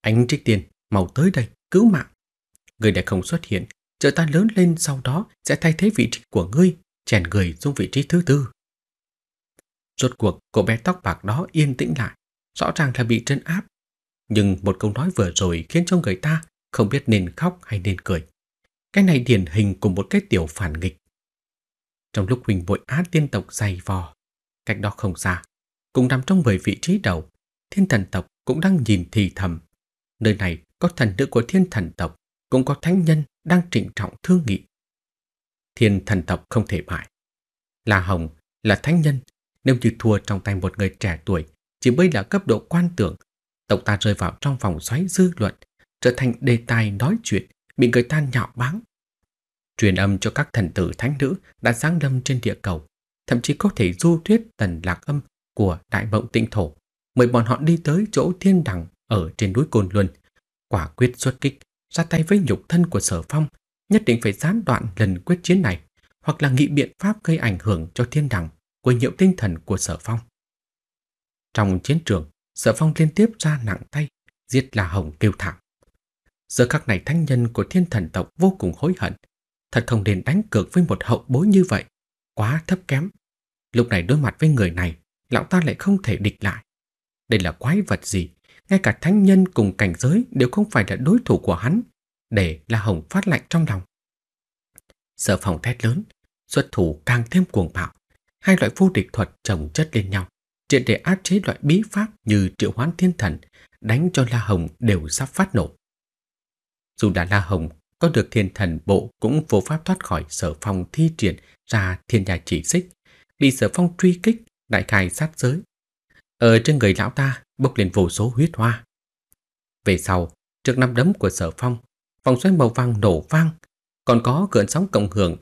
Anh Trích Tiền, mau tới đây, cứu mạng. Người đã không xuất hiện, chờ ta lớn lên sau đó sẽ thay thế vị trí của ngươi, chèn người xuống vị trí thứ tư. Rốt cuộc cô bé tóc bạc đó yên tĩnh lại, rõ ràng là bị trấn áp. Nhưng một câu nói vừa rồi khiến cho người ta không biết nên khóc hay nên cười. Cái này điển hình của một cái tiểu phản nghịch. Trong lúc Huỳnh bội á tiên tộc dày vò, cách đó không xa, cũng nằm trong 10 vị trí đầu, thiên thần tộc cũng đang nhìn thì thầm. Nơi này có thần nữ của thiên thần tộc, cũng có thánh nhân đang trịnh trọng thương nghị. Thiên thần tộc không thể bại. là Hồng là thánh nhân nếu như thua trong tay một người trẻ tuổi, chỉ mới là cấp độ quan tưởng, tộc ta rơi vào trong vòng xoáy dư luận, trở thành đề tài nói chuyện, bị người ta nhạo báng. Truyền âm cho các thần tử thánh nữ đã giáng lâm trên địa cầu, thậm chí có thể du thuyết tần lạc âm của đại mộng tịnh thổ, mời bọn họ đi tới chỗ thiên đẳng ở trên núi Côn Luân, quả quyết xuất kích, ra tay với nhục thân của sở phong, nhất định phải gián đoạn lần quyết chiến này, hoặc là nghị biện pháp gây ảnh hưởng cho thiên đẳng của nhiễu tinh thần của sở phong. Trong chiến trường, sở phong liên tiếp ra nặng tay, giết La Hồng kêu thảm. Giờ các này thánh nhân của thiên thần tộc vô cùng hối hận, thật không nên đánh cược với một hậu bối như vậy, quá thấp kém. Lúc này đối mặt với người này, lão ta lại không thể địch lại. Đây là quái vật gì, ngay cả thánh nhân cùng cảnh giới đều không phải là đối thủ của hắn, để La Hồng phát lạnh trong lòng. Sở phòng thét lớn, xuất thủ càng thêm cuồng bạo hai loại vô địch thuật chồng chất lên nhau, triệt để áp chế loại bí pháp như triệu hoán thiên thần, đánh cho La Hồng đều sắp phát nổ. Dù đã La Hồng có được thiên thần bộ cũng vô pháp thoát khỏi sở phong thi triển ra thiên nhà chỉ xích, bị sở phong truy kích, đại khai sát giới. Ở trên người lão ta bốc lên vô số huyết hoa. Về sau, trước năm đấm của sở phong, vòng xoáy màu vàng nổ vang, còn có cơn sóng cộng hưởng,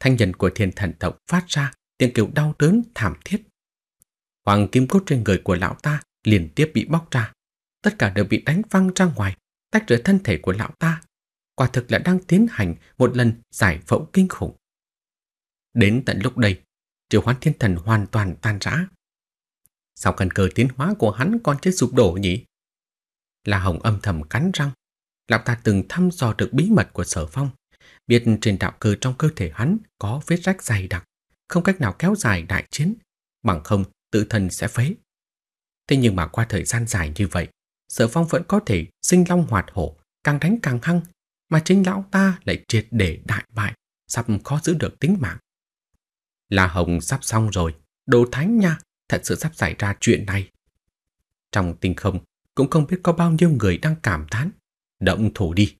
thanh nhân của thiên thần tộc phát ra tiếng kêu đau đớn thảm thiết. Hoàng kim cốt trên người của lão ta liên tiếp bị bóc ra, tất cả đều bị đánh văng ra ngoài, tách rời thân thể của lão ta. Quả thực là đang tiến hành một lần giải phẫu kinh khủng. Đến tận lúc đây, triệu hoán thiên thần hoàn toàn tan rã. Sao căn cờ tiến hóa của hắn còn chưa sụp đổ nhỉ? La Hồng âm thầm cắn răng. Lão ta từng thăm dò được bí mật của sở phong, biết trên đạo cơ trong cơ thể hắn có vết rách dày đặc không cách nào kéo dài đại chiến, bằng không tự thân sẽ phế. Thế nhưng mà qua thời gian dài như vậy, Sở Phong vẫn có thể sinh long hoạt hổ, càng đánh càng hăng, mà chính lão ta lại triệt để đại bại, sắp khó giữ được tính mạng. La Hồng sắp xong rồi, đồ thánh nha, thật sự sắp xảy ra chuyện này. Trong tinh không, cũng không biết có bao nhiêu người đang cảm thán, động thủ đi.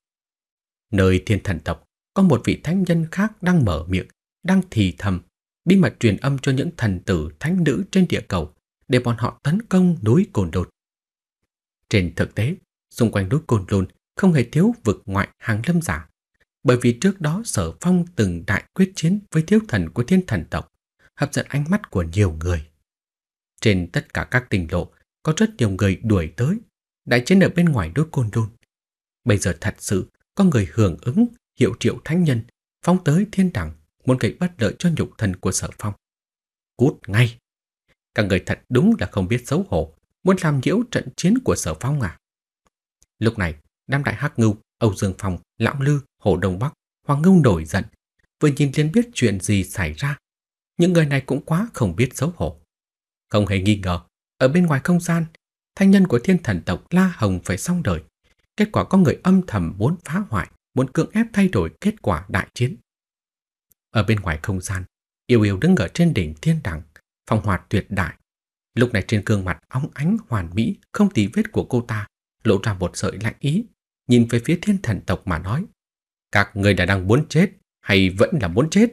Nơi thiên thần tộc, có một vị thánh nhân khác đang mở miệng, đang thì thầm bí mật truyền âm cho những thần tử thánh nữ trên địa cầu để bọn họ tấn công núi Cồn đột Trên thực tế, xung quanh núi Cồn Đồn không hề thiếu vực ngoại hàng lâm giả, bởi vì trước đó Sở Phong từng đại quyết chiến với thiếu thần của thiên thần tộc, hấp dẫn ánh mắt của nhiều người. Trên tất cả các tình lộ, có rất nhiều người đuổi tới, đại chiến ở bên ngoài núi Cồn đôn Bây giờ thật sự có người hưởng ứng hiệu triệu thánh nhân phóng tới thiên đẳng muốn gây bất lợi cho nhục thân của sở phong. Cút ngay! Các người thật đúng là không biết xấu hổ, muốn làm nhiễu trận chiến của sở phong à? Lúc này, đám đại hắc ngưu, Âu Dương Phong, Lão Lư, Hồ Đông Bắc, Hoàng Ngưu nổi giận, vừa nhìn liền biết chuyện gì xảy ra. Những người này cũng quá không biết xấu hổ. Không hề nghi ngờ, ở bên ngoài không gian, thanh nhân của thiên thần tộc La Hồng phải xong đời. Kết quả có người âm thầm muốn phá hoại, muốn cưỡng ép thay đổi kết quả đại chiến. Ở bên ngoài không gian, Yêu Yêu đứng ở trên đỉnh thiên đẳng, phong hoạt tuyệt đại. Lúc này trên gương mặt óng ánh hoàn mỹ, không tí vết của cô ta, lộ ra một sợi lạnh ý, nhìn về phía thiên thần tộc mà nói. Các người đã đang muốn chết, hay vẫn là muốn chết?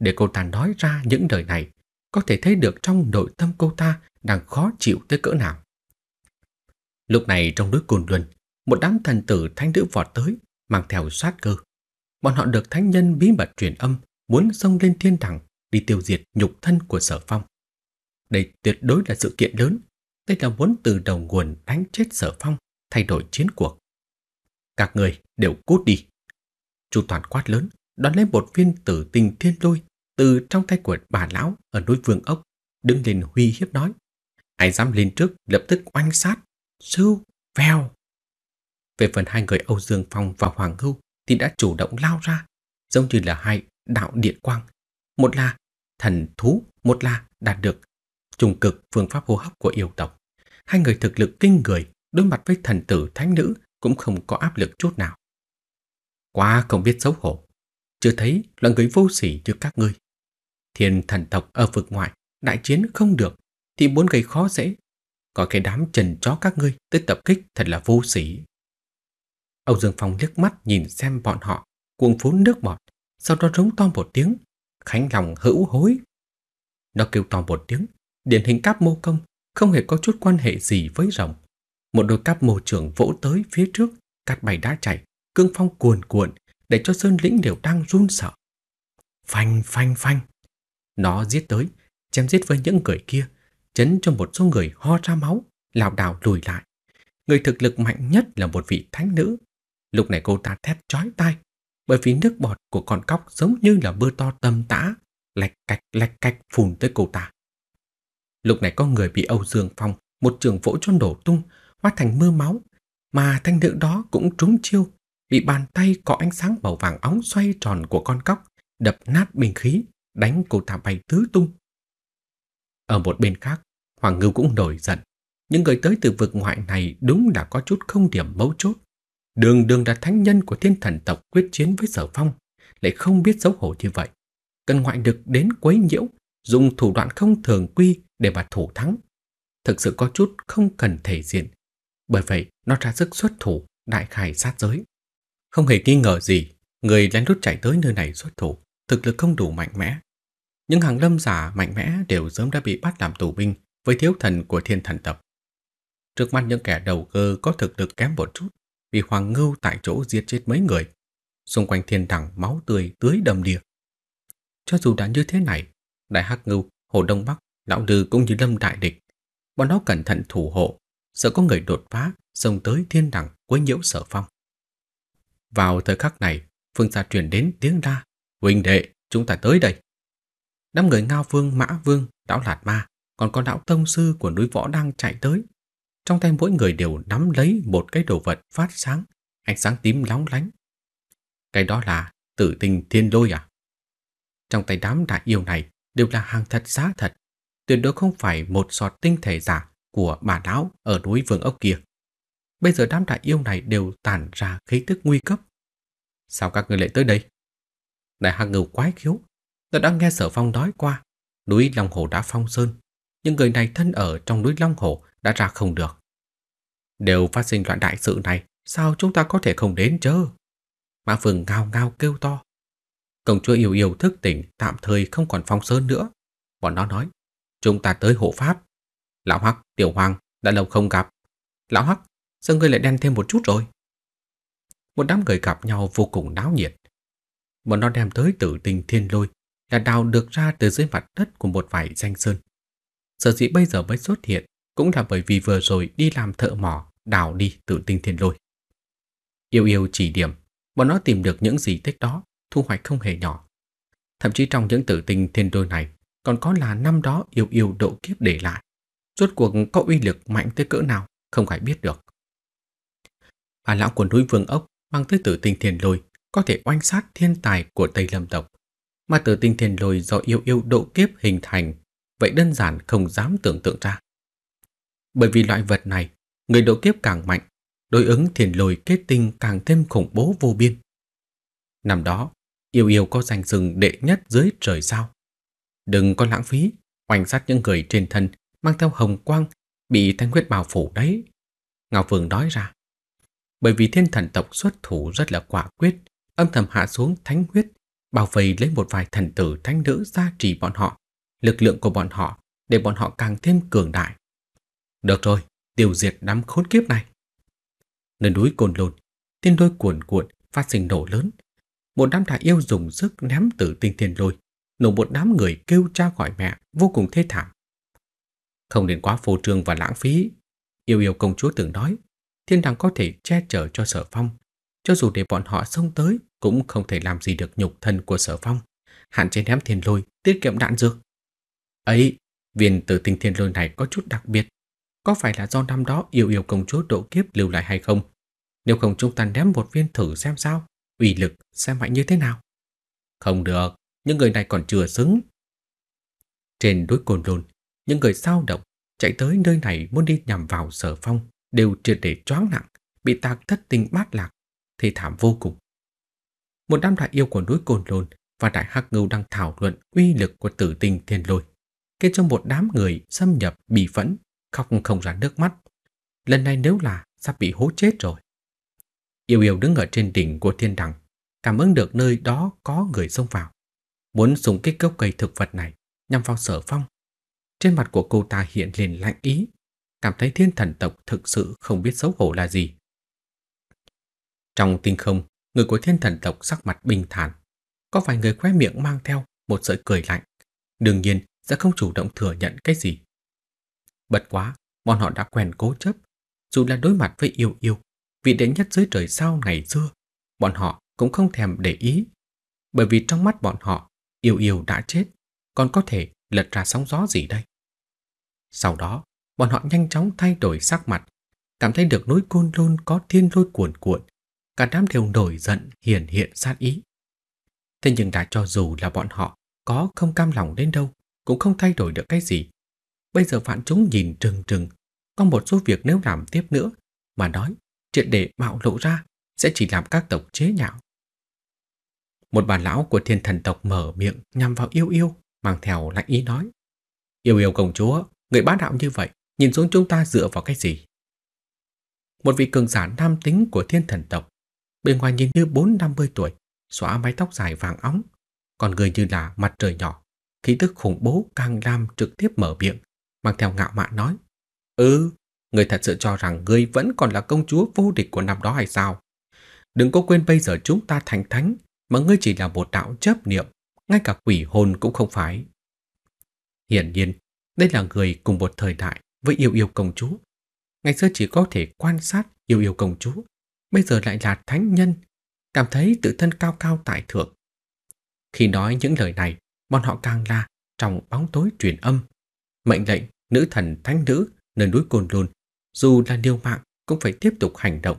Để cô ta nói ra những lời này, có thể thấy được trong nội tâm cô ta đang khó chịu tới cỡ nào. Lúc này trong núi Cồn Luân, một đám thần tử thanh nữ vọt tới, mang theo sát cơ, bọn họ được thánh nhân bí mật truyền âm muốn xông lên thiên đẳng đi tiêu diệt nhục thân của sở phong. Đây tuyệt đối là sự kiện lớn, đây là muốn từ đầu nguồn đánh chết sở phong, thay đổi chiến cuộc. Các người đều cút đi. Chu Toàn quát lớn, đón lấy một viên tử tình thiên lôi từ trong tay của bà lão ở núi Vương Ốc, đứng lên huy hiếp nói. Ai dám lên trước lập tức oanh sát, sưu, vèo. Về phần hai người Âu Dương Phong và Hoàng Hưu thì đã chủ động lao ra, giống như là hai đạo điện quang. Một là thần thú, một là đạt được trùng cực phương pháp hô hấp của yêu tộc. Hai người thực lực kinh người, đối mặt với thần tử thánh nữ cũng không có áp lực chút nào. Quá không biết xấu hổ, chưa thấy là người vô sỉ như các ngươi. Thiên thần tộc ở vực ngoại, đại chiến không được, thì muốn gây khó dễ. Có cái đám trần chó các ngươi tới tập kích thật là vô sỉ. Âu Dương Phong liếc mắt nhìn xem bọn họ, cuồng phún nước bọt, sau đó rống to một tiếng, khánh lòng hữu hối. Nó kêu to một tiếng, điển hình cáp mô công, không hề có chút quan hệ gì với rồng. Một đôi cáp mô trưởng vỗ tới phía trước, cắt bay đã chạy, cương phong cuồn cuộn, để cho sơn lĩnh đều đang run sợ. Phanh phanh phanh, nó giết tới, chém giết với những người kia, chấn cho một số người ho ra máu, lảo đảo lùi lại. Người thực lực mạnh nhất là một vị thánh nữ, Lúc này cô ta thét chói tai, bởi vì nước bọt của con cóc giống như là mưa to tầm tã, lạch cạch lạch cạch phùn tới cô ta. Lúc này có người bị Âu Dương Phong một trường vỗ cho nổ tung, hóa thành mưa máu, mà thanh nữ đó cũng trúng chiêu, bị bàn tay có ánh sáng màu vàng óng xoay tròn của con cóc đập nát bình khí, đánh cô ta bay tứ tung. Ở một bên khác, Hoàng Ngưu cũng nổi giận. Những người tới từ vực ngoại này đúng là có chút không điểm mấu chốt. Đường đường là thánh nhân của thiên thần tộc quyết chiến với sở phong, lại không biết xấu hổ như vậy. Cần ngoại được đến quấy nhiễu, dùng thủ đoạn không thường quy để mà thủ thắng. Thực sự có chút không cần thể diện. Bởi vậy, nó ra sức xuất thủ, đại khai sát giới. Không hề nghi ngờ gì, người lén lút chạy tới nơi này xuất thủ, thực lực không đủ mạnh mẽ. Những hàng lâm giả mạnh mẽ đều sớm đã bị bắt làm tù binh với thiếu thần của thiên thần tộc Trước mắt những kẻ đầu cơ có thực lực kém một chút, thì Hoàng Ngưu tại chỗ giết chết mấy người. Xung quanh thiên đẳng máu tươi tưới đầm đìa. Cho dù đã như thế này, Đại Hắc Ngưu, Hồ Đông Bắc, Lão Lư cũng như Lâm Đại Địch. Bọn nó cẩn thận thủ hộ, sợ có người đột phá, xông tới thiên đẳng quấy nhiễu sở phong. Vào thời khắc này, phương xa truyền đến tiếng ra. Huynh đệ, chúng ta tới đây. Đám người Ngao Vương, Mã Vương, đảo Lạt Ma, còn có Lão Tông Sư của núi Võ đang chạy tới, trong tay mỗi người đều nắm lấy một cái đồ vật phát sáng, ánh sáng tím lóng lánh. Cái đó là tử tinh thiên lôi à? Trong tay đám đại yêu này đều là hàng thật giá thật, tuyệt đối không phải một sọt tinh thể giả của bà lão ở núi vườn ốc kia. Bây giờ đám đại yêu này đều tản ra khí tức nguy cấp. Sao các người lại tới đây? Đại hạc ngầu quái khiếu, ta đã nghe sở phong nói qua, núi Long Hồ đã phong sơn những người này thân ở trong núi Long Hồ đã ra không được. Đều phát sinh loạn đại sự này, sao chúng ta có thể không đến chứ? Mã Phương ngao ngao kêu to. Công chúa yêu yêu thức tỉnh tạm thời không còn phong sơn nữa. Bọn nó nói, chúng ta tới hộ pháp. Lão Hắc, Tiểu Hoàng, đã lâu không gặp. Lão Hắc, sao ngươi lại đen thêm một chút rồi? Một đám người gặp nhau vô cùng náo nhiệt. Bọn nó đem tới tử tình thiên lôi là đào được ra từ dưới mặt đất của một vài danh sơn sở dĩ bây giờ mới xuất hiện cũng là bởi vì vừa rồi đi làm thợ mỏ đào đi tự tinh thiên lôi. Yêu yêu chỉ điểm, bọn nó tìm được những gì tích đó, thu hoạch không hề nhỏ. Thậm chí trong những tự tinh thiên lôi này còn có là năm đó yêu yêu độ kiếp để lại. Rốt cuộc có uy lực mạnh tới cỡ nào không phải biết được. Bà lão của núi Vương Ốc mang tới tử tinh thiên lôi có thể oanh sát thiên tài của Tây Lâm Tộc. Mà tử tinh thiên lôi do yêu yêu độ kiếp hình thành vậy đơn giản không dám tưởng tượng ra. Bởi vì loại vật này, người độ kiếp càng mạnh, đối ứng thiền lồi kết tinh càng thêm khủng bố vô biên. Năm đó, yêu yêu có danh sừng đệ nhất dưới trời sao. Đừng có lãng phí, oanh sát những người trên thân mang theo hồng quang bị thanh huyết bào phủ đấy. Ngọc Vương nói ra. Bởi vì thiên thần tộc xuất thủ rất là quả quyết, âm thầm hạ xuống thánh huyết, bảo vệ lấy một vài thần tử thánh nữ gia trì bọn họ lực lượng của bọn họ để bọn họ càng thêm cường đại. Được rồi, tiêu diệt đám khốn kiếp này. Nơi núi cồn lồn, thiên lôi cuồn cuộn phát sinh nổ lớn. Một đám đại yêu dùng sức ném tử tinh thiên lôi, nổ một đám người kêu cha gọi mẹ vô cùng thê thảm. Không nên quá phô trương và lãng phí. Yêu yêu công chúa từng nói, thiên đàng có thể che chở cho sở phong. Cho dù để bọn họ xông tới cũng không thể làm gì được nhục thân của sở phong. Hạn chế ném thiên lôi, tiết kiệm đạn dược. Ấy, viên tử tinh thiên lôi này có chút đặc biệt. Có phải là do năm đó yêu yêu công chúa độ kiếp lưu lại hay không? Nếu không chúng ta ném một viên thử xem sao, uy lực sẽ mạnh như thế nào? Không được, những người này còn chưa xứng. Trên đối cồn lôn, những người sao động chạy tới nơi này muốn đi nhằm vào sở phong đều triệt để choáng nặng, bị tạc thất tinh bát lạc, thì thảm vô cùng. Một đám đại yêu của núi cồn lôn và đại hắc ngưu đang thảo luận uy lực của tử tinh thiên lôi. Khiến cho một đám người xâm nhập bị phẫn Khóc không ra nước mắt Lần này nếu là sắp bị hố chết rồi Yêu yêu đứng ở trên đỉnh của thiên đằng Cảm ứng được nơi đó có người xông vào Muốn dùng kích gốc cây thực vật này Nhằm vào sở phong Trên mặt của cô ta hiện lên lạnh ý Cảm thấy thiên thần tộc thực sự không biết xấu hổ là gì Trong tinh không Người của thiên thần tộc sắc mặt bình thản Có vài người khoe miệng mang theo một sợi cười lạnh Đương nhiên sẽ không chủ động thừa nhận cái gì. Bật quá, bọn họ đã quen cố chấp, dù là đối mặt với yêu yêu, vị đệ nhất dưới trời sao ngày xưa, bọn họ cũng không thèm để ý. Bởi vì trong mắt bọn họ, yêu yêu đã chết, còn có thể lật ra sóng gió gì đây. Sau đó, bọn họ nhanh chóng thay đổi sắc mặt, cảm thấy được núi côn lôn có thiên lôi cuồn cuộn, cả đám đều nổi giận hiển hiện sát ý. Thế nhưng đã cho dù là bọn họ có không cam lòng đến đâu, cũng không thay đổi được cái gì. Bây giờ vạn chúng nhìn trừng trừng, có một số việc nếu làm tiếp nữa mà nói chuyện để bạo lộ ra sẽ chỉ làm các tộc chế nhạo. Một bà lão của thiên thần tộc mở miệng nhằm vào yêu yêu, mang theo lạnh ý nói. Yêu yêu công chúa, người bá đạo như vậy, nhìn xuống chúng ta dựa vào cái gì? Một vị cường giả nam tính của thiên thần tộc, bên ngoài nhìn như 4-50 tuổi, xóa mái tóc dài vàng óng, còn người như là mặt trời nhỏ, khí tức khủng bố càng làm trực tiếp mở miệng, mang theo ngạo mạn nói. Ừ, người thật sự cho rằng ngươi vẫn còn là công chúa vô địch của năm đó hay sao? Đừng có quên bây giờ chúng ta thành thánh, mà ngươi chỉ là một đạo chấp niệm, ngay cả quỷ hồn cũng không phải. Hiển nhiên, đây là người cùng một thời đại với yêu yêu công chúa. Ngày xưa chỉ có thể quan sát yêu yêu công chúa, bây giờ lại là thánh nhân, cảm thấy tự thân cao cao tại thượng. Khi nói những lời này, bọn họ càng là trong bóng tối truyền âm. Mệnh lệnh nữ thần thánh nữ nơi núi Côn Lôn, dù là điều mạng cũng phải tiếp tục hành động.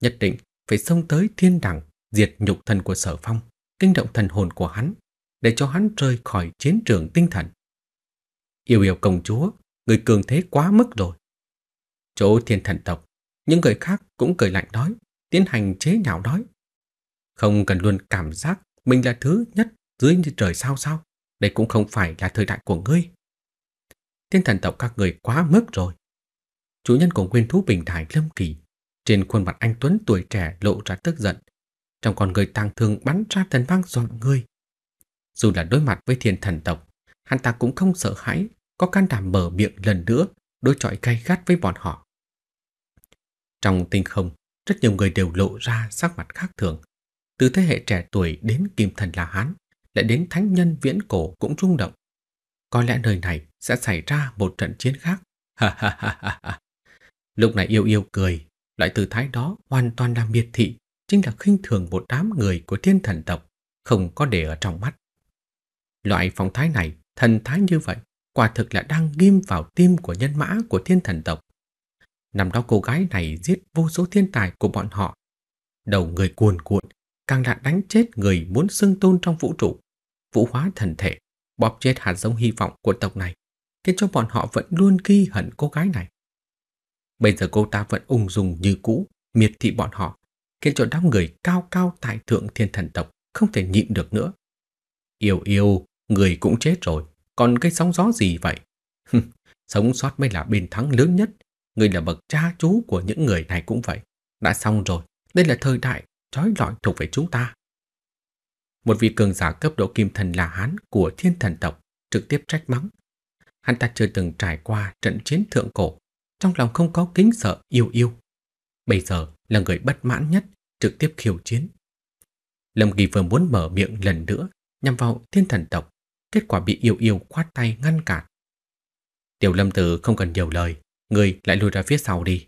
Nhất định phải xông tới thiên đẳng, diệt nhục thần của sở phong, kinh động thần hồn của hắn, để cho hắn rơi khỏi chiến trường tinh thần. Yêu yêu công chúa, người cường thế quá mức rồi. Chỗ thiên thần tộc, những người khác cũng cười lạnh nói, tiến hành chế nhạo đói Không cần luôn cảm giác mình là thứ nhất dưới trời sao sao, đây cũng không phải là thời đại của ngươi. Tên thần tộc các người quá mức rồi. Chủ nhân của nguyên thú bình đại Lâm Kỳ, trên khuôn mặt anh Tuấn tuổi trẻ lộ ra tức giận, trong con người tang thương bắn ra thần vang dọn ngươi Dù là đối mặt với thiên thần tộc, hắn ta cũng không sợ hãi, có can đảm mở miệng lần nữa, đối chọi gay gắt với bọn họ. Trong tinh không, rất nhiều người đều lộ ra sắc mặt khác thường, từ thế hệ trẻ tuổi đến kim thần là hán lại đến thánh nhân viễn cổ cũng rung động. Có lẽ nơi này sẽ xảy ra một trận chiến khác. Ha Lúc này yêu yêu cười, loại từ thái đó hoàn toàn là miệt thị, chính là khinh thường một đám người của thiên thần tộc, không có để ở trong mắt. Loại phong thái này, thần thái như vậy, quả thực là đang ghim vào tim của nhân mã của thiên thần tộc. Năm đó cô gái này giết vô số thiên tài của bọn họ. Đầu người cuồn cuộn, càng là đánh chết người muốn xưng tôn trong vũ trụ, vũ hóa thần thể, bóp chết hạt giống hy vọng của tộc này, khiến cho bọn họ vẫn luôn ghi hận cô gái này. Bây giờ cô ta vẫn ung dung như cũ, miệt thị bọn họ, khiến cho đám người cao cao tại thượng thiên thần tộc không thể nhịn được nữa. Yêu yêu, người cũng chết rồi, còn cái sóng gió gì vậy? Sống sót mới là bên thắng lớn nhất, người là bậc cha chú của những người này cũng vậy. Đã xong rồi, đây là thời đại trói lọi thuộc về chúng ta. Một vị cường giả cấp độ kim thần là Hán của thiên thần tộc trực tiếp trách mắng. Hắn ta chưa từng trải qua trận chiến thượng cổ, trong lòng không có kính sợ yêu yêu. Bây giờ là người bất mãn nhất trực tiếp khiêu chiến. Lâm Kỳ vừa muốn mở miệng lần nữa nhằm vào thiên thần tộc, kết quả bị yêu yêu khoát tay ngăn cản. Tiểu Lâm Tử không cần nhiều lời, người lại lùi ra phía sau đi.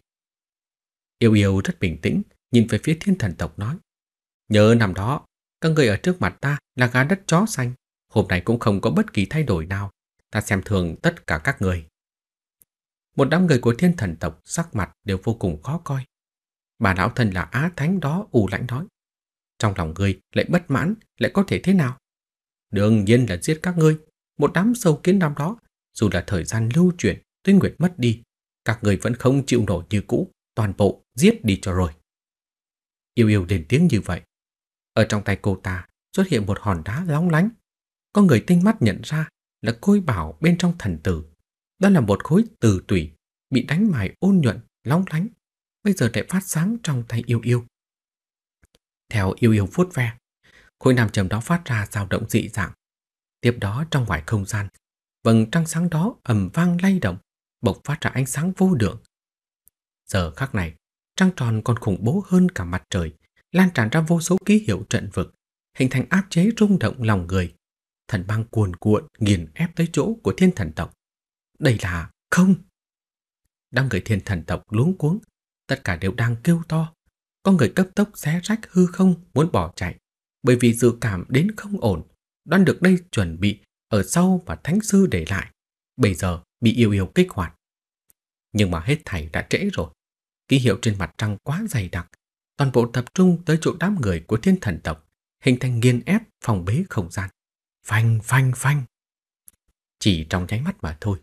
Yêu yêu rất bình tĩnh, nhìn về phía thiên thần tộc nói. Nhớ năm đó, các người ở trước mặt ta là gà đất chó xanh, hôm nay cũng không có bất kỳ thay đổi nào, ta xem thường tất cả các người. Một đám người của thiên thần tộc sắc mặt đều vô cùng khó coi. Bà lão thần là á thánh đó ù lãnh nói. Trong lòng ngươi lại bất mãn, lại có thể thế nào? Đương nhiên là giết các ngươi, một đám sâu kiến năm đó, dù là thời gian lưu chuyển, tuyết nguyệt mất đi, các người vẫn không chịu nổi như cũ, toàn bộ giết đi cho rồi. Yêu yêu lên tiếng như vậy. Ở trong tay cô ta xuất hiện một hòn đá lóng lánh. Có người tinh mắt nhận ra là côi bảo bên trong thần tử. Đó là một khối từ tủy bị đánh mài ôn nhuận, lóng lánh. Bây giờ lại phát sáng trong tay yêu yêu. Theo yêu yêu vuốt ve, khối nam trầm đó phát ra dao động dị dạng. Tiếp đó trong ngoài không gian, vầng trăng sáng đó ầm vang lay động, bộc phát ra ánh sáng vô lượng. Giờ khắc này, trăng tròn còn khủng bố hơn cả mặt trời, lan tràn ra vô số ký hiệu trận vực, hình thành áp chế rung động lòng người. Thần băng cuồn cuộn nghiền ép tới chỗ của thiên thần tộc. Đây là không. Đám người thiên thần tộc luống cuống, tất cả đều đang kêu to. Có người cấp tốc xé rách hư không muốn bỏ chạy, bởi vì dự cảm đến không ổn, đoán được đây chuẩn bị ở sau và thánh sư để lại. Bây giờ bị yêu yêu kích hoạt. Nhưng mà hết thảy đã trễ rồi ký hiệu trên mặt trăng quá dày đặc, toàn bộ tập trung tới chỗ đám người của thiên thần tộc, hình thành nghiền ép phòng bế không gian. Phanh phanh phanh. Chỉ trong nháy mắt mà thôi,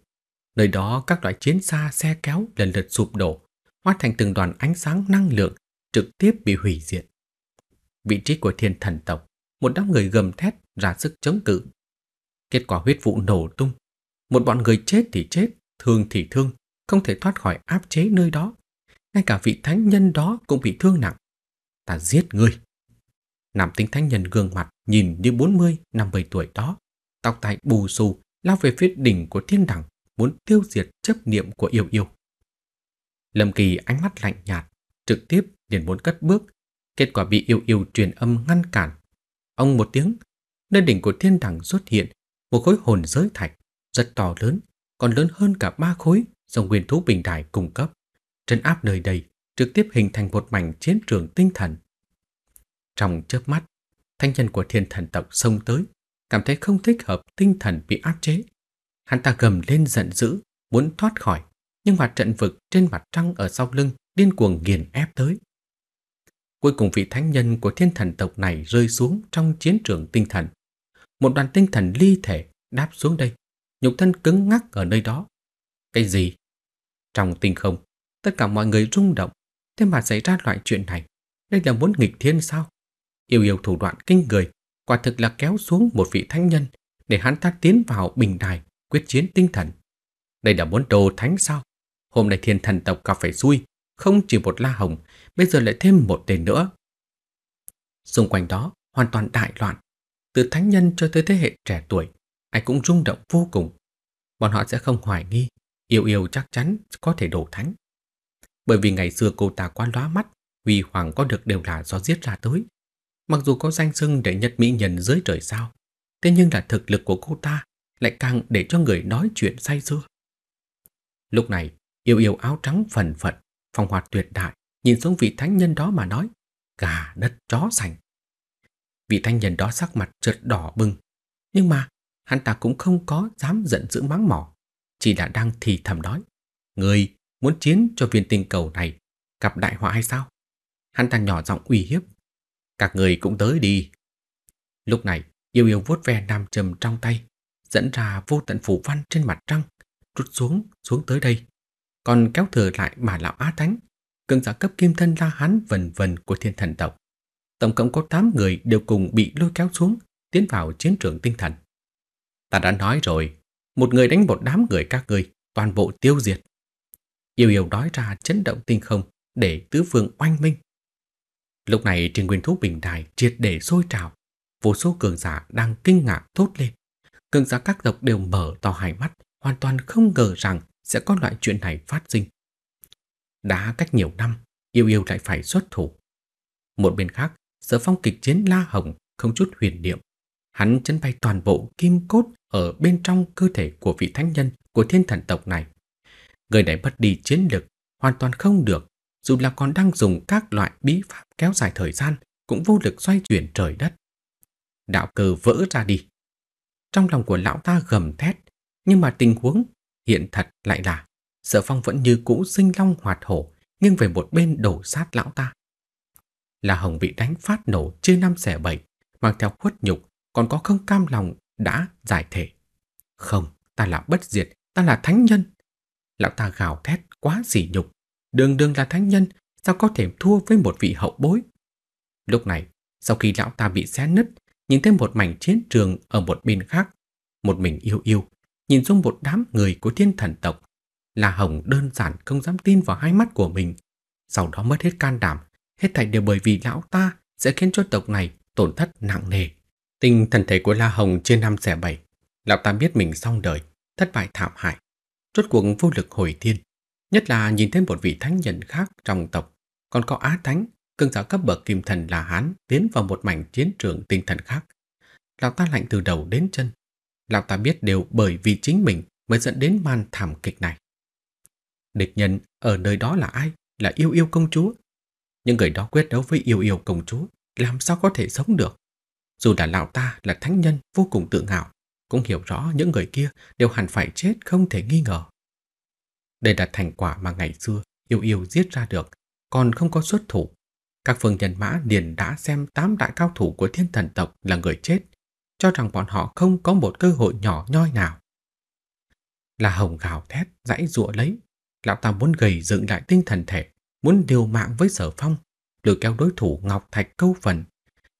nơi đó các loại chiến xa xe kéo lần lượt sụp đổ, hóa thành từng đoàn ánh sáng năng lượng trực tiếp bị hủy diệt. Vị trí của thiên thần tộc, một đám người gầm thét ra sức chống cự. Kết quả huyết vụ nổ tung, một bọn người chết thì chết, thương thì thương, không thể thoát khỏi áp chế nơi đó ngay cả vị thánh nhân đó cũng bị thương nặng. Ta giết ngươi. Nam tính thánh nhân gương mặt nhìn như 40, 50 tuổi đó, tóc tai bù xù, lao về phía đỉnh của thiên đẳng, muốn tiêu diệt chấp niệm của yêu yêu. Lâm Kỳ ánh mắt lạnh nhạt, trực tiếp liền muốn cất bước, kết quả bị yêu yêu truyền âm ngăn cản. Ông một tiếng, nơi đỉnh của thiên đẳng xuất hiện một khối hồn giới thạch rất to lớn, còn lớn hơn cả ba khối do nguyên thú bình đài cung cấp trấn áp nơi đây, trực tiếp hình thành một mảnh chiến trường tinh thần. Trong chớp mắt, thanh nhân của thiên thần tộc xông tới, cảm thấy không thích hợp tinh thần bị áp chế. Hắn ta gầm lên giận dữ, muốn thoát khỏi, nhưng mà trận vực trên mặt trăng ở sau lưng điên cuồng nghiền ép tới. Cuối cùng vị thánh nhân của thiên thần tộc này rơi xuống trong chiến trường tinh thần. Một đoàn tinh thần ly thể đáp xuống đây, nhục thân cứng ngắc ở nơi đó. Cái gì? Trong tinh không, Tất cả mọi người rung động. Thế mà xảy ra loại chuyện này. Đây là muốn nghịch thiên sao? Yêu yêu thủ đoạn kinh người. Quả thực là kéo xuống một vị thánh nhân để hắn ta tiến vào bình đài, quyết chiến tinh thần. Đây là muốn đồ thánh sao? Hôm nay thiên thần tộc gặp phải xui. Không chỉ một la hồng, bây giờ lại thêm một tên nữa. Xung quanh đó hoàn toàn đại loạn. Từ thánh nhân cho tới thế hệ trẻ tuổi, ai cũng rung động vô cùng. Bọn họ sẽ không hoài nghi, yêu yêu chắc chắn có thể đổ thánh bởi vì ngày xưa cô ta quá lóa mắt, huy hoàng có được đều là do giết ra tới. Mặc dù có danh xưng để nhất mỹ nhân dưới trời sao, thế nhưng là thực lực của cô ta lại càng để cho người nói chuyện say sưa. Lúc này, yêu yêu áo trắng phần phật, phong hoạt tuyệt đại, nhìn xuống vị thánh nhân đó mà nói, gà đất chó sành. Vị thanh nhân đó sắc mặt chợt đỏ bừng, nhưng mà hắn ta cũng không có dám giận dữ mắng mỏ, chỉ là đang thì thầm nói, người muốn chiến cho viên tinh cầu này gặp đại họa hay sao? Hắn ta nhỏ giọng uy hiếp. Các người cũng tới đi. Lúc này, yêu yêu vuốt ve nam châm trong tay, dẫn ra vô tận phủ văn trên mặt trăng, rút xuống, xuống tới đây. Còn kéo thừa lại bà lão Á Thánh, cường giả cấp kim thân La Hán vần vần của thiên thần tộc. Tổng cộng có 8 người đều cùng bị lôi kéo xuống, tiến vào chiến trường tinh thần. Ta đã nói rồi, một người đánh một đám người các người, toàn bộ tiêu diệt. Yêu yêu nói ra chấn động tinh không để tứ phương oanh minh. Lúc này trên nguyên thú bình đài triệt để sôi trào. Vô số cường giả đang kinh ngạc thốt lên. Cường giả các tộc đều mở to hai mắt, hoàn toàn không ngờ rằng sẽ có loại chuyện này phát sinh. Đã cách nhiều năm, yêu yêu lại phải xuất thủ. Một bên khác, sở phong kịch chiến La Hồng không chút huyền niệm. Hắn chấn bay toàn bộ kim cốt ở bên trong cơ thể của vị thánh nhân của thiên thần tộc này Người này mất đi chiến lực, hoàn toàn không được, dù là còn đang dùng các loại bí pháp kéo dài thời gian, cũng vô lực xoay chuyển trời đất. Đạo cơ vỡ ra đi. Trong lòng của lão ta gầm thét, nhưng mà tình huống hiện thật lại là Sở Phong vẫn như cũ sinh long hoạt hổ, nhưng về một bên đổ sát lão ta. Là Hồng bị đánh phát nổ chưa năm xẻ bảy, mang theo khuất nhục, còn có không cam lòng đã giải thể. Không, ta là bất diệt, ta là thánh nhân, Lão ta gào thét quá sỉ nhục. Đường đường là thánh nhân, sao có thể thua với một vị hậu bối? Lúc này, sau khi lão ta bị xé nứt, nhìn thấy một mảnh chiến trường ở một bên khác. Một mình yêu yêu, nhìn xuống một đám người của thiên thần tộc. Là Hồng đơn giản không dám tin vào hai mắt của mình. Sau đó mất hết can đảm, hết thảy đều bởi vì lão ta sẽ khiến cho tộc này tổn thất nặng nề. Tình thần thể của La Hồng trên năm xẻ bảy. Lão ta biết mình xong đời, thất bại thảm hại rốt cuộc vô lực hồi thiên, nhất là nhìn thêm một vị thánh nhân khác trong tộc, còn có á thánh, cương giáo cấp bậc kim thần là hán tiến vào một mảnh chiến trường tinh thần khác. Lão ta lạnh từ đầu đến chân. Lão ta biết đều bởi vì chính mình mới dẫn đến màn thảm kịch này. Địch nhân ở nơi đó là ai? Là yêu yêu công chúa. Những người đó quyết đấu với yêu yêu công chúa, làm sao có thể sống được? Dù là lão ta là thánh nhân vô cùng tự ngạo, cũng hiểu rõ những người kia đều hẳn phải chết không thể nghi ngờ. Đây là thành quả mà ngày xưa yêu yêu giết ra được, còn không có xuất thủ. Các phương nhân mã liền đã xem tám đại cao thủ của thiên thần tộc là người chết, cho rằng bọn họ không có một cơ hội nhỏ nhoi nào. Là hồng gào thét, dãy rụa lấy. Lão ta muốn gầy dựng lại tinh thần thể, muốn điều mạng với sở phong, lừa kéo đối thủ Ngọc Thạch câu phần.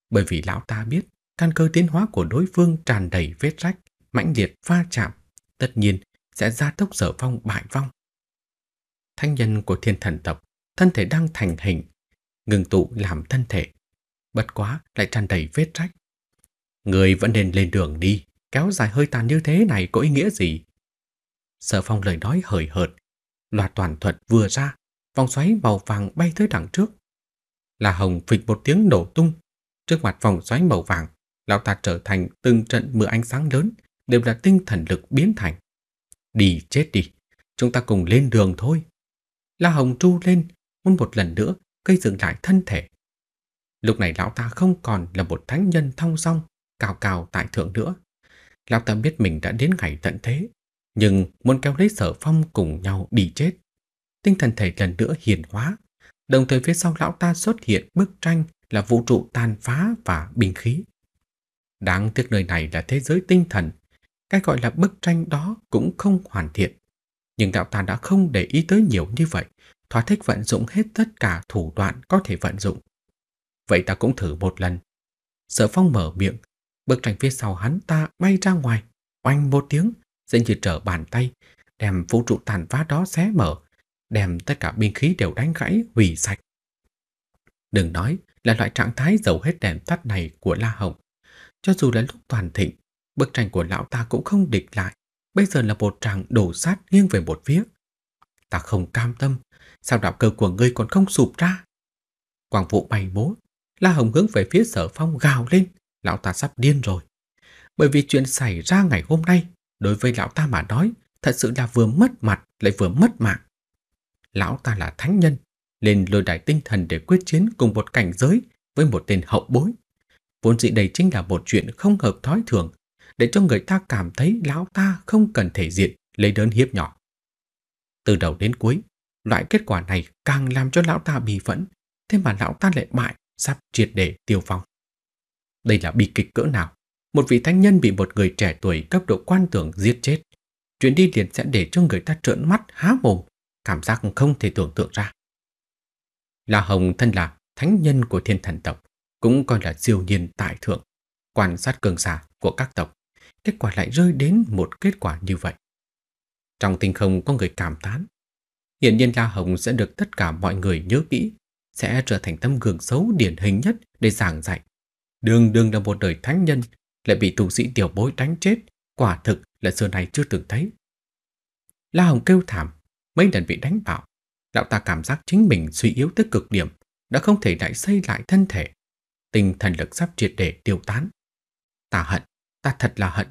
Bởi vì lão ta biết căn cơ tiến hóa của đối phương tràn đầy vết rách, mãnh liệt va chạm, tất nhiên sẽ gia tốc sở phong bại vong. Thanh nhân của thiên thần tộc, thân thể đang thành hình, ngừng tụ làm thân thể, bất quá lại tràn đầy vết rách. Người vẫn nên lên đường đi, kéo dài hơi tàn như thế này có ý nghĩa gì? Sở phong lời nói hời hợt, loạt toàn thuật vừa ra, vòng xoáy màu vàng bay tới đằng trước. Là hồng phịch một tiếng nổ tung, trước mặt vòng xoáy màu vàng lão ta trở thành từng trận mưa ánh sáng lớn, đều là tinh thần lực biến thành. Đi chết đi, chúng ta cùng lên đường thôi. La Hồng tru lên, muốn một lần nữa gây dựng lại thân thể. Lúc này lão ta không còn là một thánh nhân thong song, cao cao tại thượng nữa. Lão ta biết mình đã đến ngày tận thế, nhưng muốn kéo lấy sở phong cùng nhau đi chết. Tinh thần thể lần nữa hiền hóa, đồng thời phía sau lão ta xuất hiện bức tranh là vũ trụ tàn phá và bình khí. Đáng tiếc nơi này là thế giới tinh thần, cái gọi là bức tranh đó cũng không hoàn thiện. Nhưng đạo ta đã không để ý tới nhiều như vậy, thỏa thích vận dụng hết tất cả thủ đoạn có thể vận dụng. Vậy ta cũng thử một lần. Sở phong mở miệng, bức tranh phía sau hắn ta bay ra ngoài, oanh một tiếng, dễ như trở bàn tay, đem vũ trụ tàn phá đó xé mở, đem tất cả binh khí đều đánh gãy, hủy sạch. Đừng nói là loại trạng thái dầu hết đèn tắt này của La Hồng cho dù là lúc toàn thịnh, bức tranh của lão ta cũng không địch lại. Bây giờ là một tràng đổ sát nghiêng về một phía. Ta không cam tâm, sao đạo cơ của ngươi còn không sụp ra? Quảng vụ bay bố, La Hồng hướng về phía sở phong gào lên, lão ta sắp điên rồi. Bởi vì chuyện xảy ra ngày hôm nay, đối với lão ta mà nói, thật sự là vừa mất mặt lại vừa mất mạng. Lão ta là thánh nhân, nên lôi đài tinh thần để quyết chiến cùng một cảnh giới với một tên hậu bối. Vốn dĩ đây chính là một chuyện không hợp thói thường, để cho người ta cảm thấy lão ta không cần thể diện, lấy đớn hiếp nhỏ. Từ đầu đến cuối, loại kết quả này càng làm cho lão ta bị phẫn, thế mà lão ta lại bại, sắp triệt để tiêu vong. Đây là bi kịch cỡ nào? Một vị thanh nhân bị một người trẻ tuổi cấp độ quan tưởng giết chết. Chuyện đi liền sẽ để cho người ta trợn mắt há mồm, cảm giác không thể tưởng tượng ra. La Hồng thân là thánh nhân của thiên thần tộc cũng coi là siêu nhiên tại thượng, quan sát cường giả của các tộc, kết quả lại rơi đến một kết quả như vậy. Trong tinh không có người cảm thán, hiển nhiên La Hồng sẽ được tất cả mọi người nhớ kỹ, sẽ trở thành tấm gương xấu điển hình nhất để giảng dạy. Đường đường là một đời thánh nhân, lại bị tu sĩ tiểu bối đánh chết, quả thực là xưa này chưa từng thấy. La Hồng kêu thảm, mấy lần bị đánh bạo, lão ta cảm giác chính mình suy yếu tới cực điểm, đã không thể lại xây lại thân thể tinh thần lực sắp triệt để tiêu tán. Ta hận, ta thật là hận,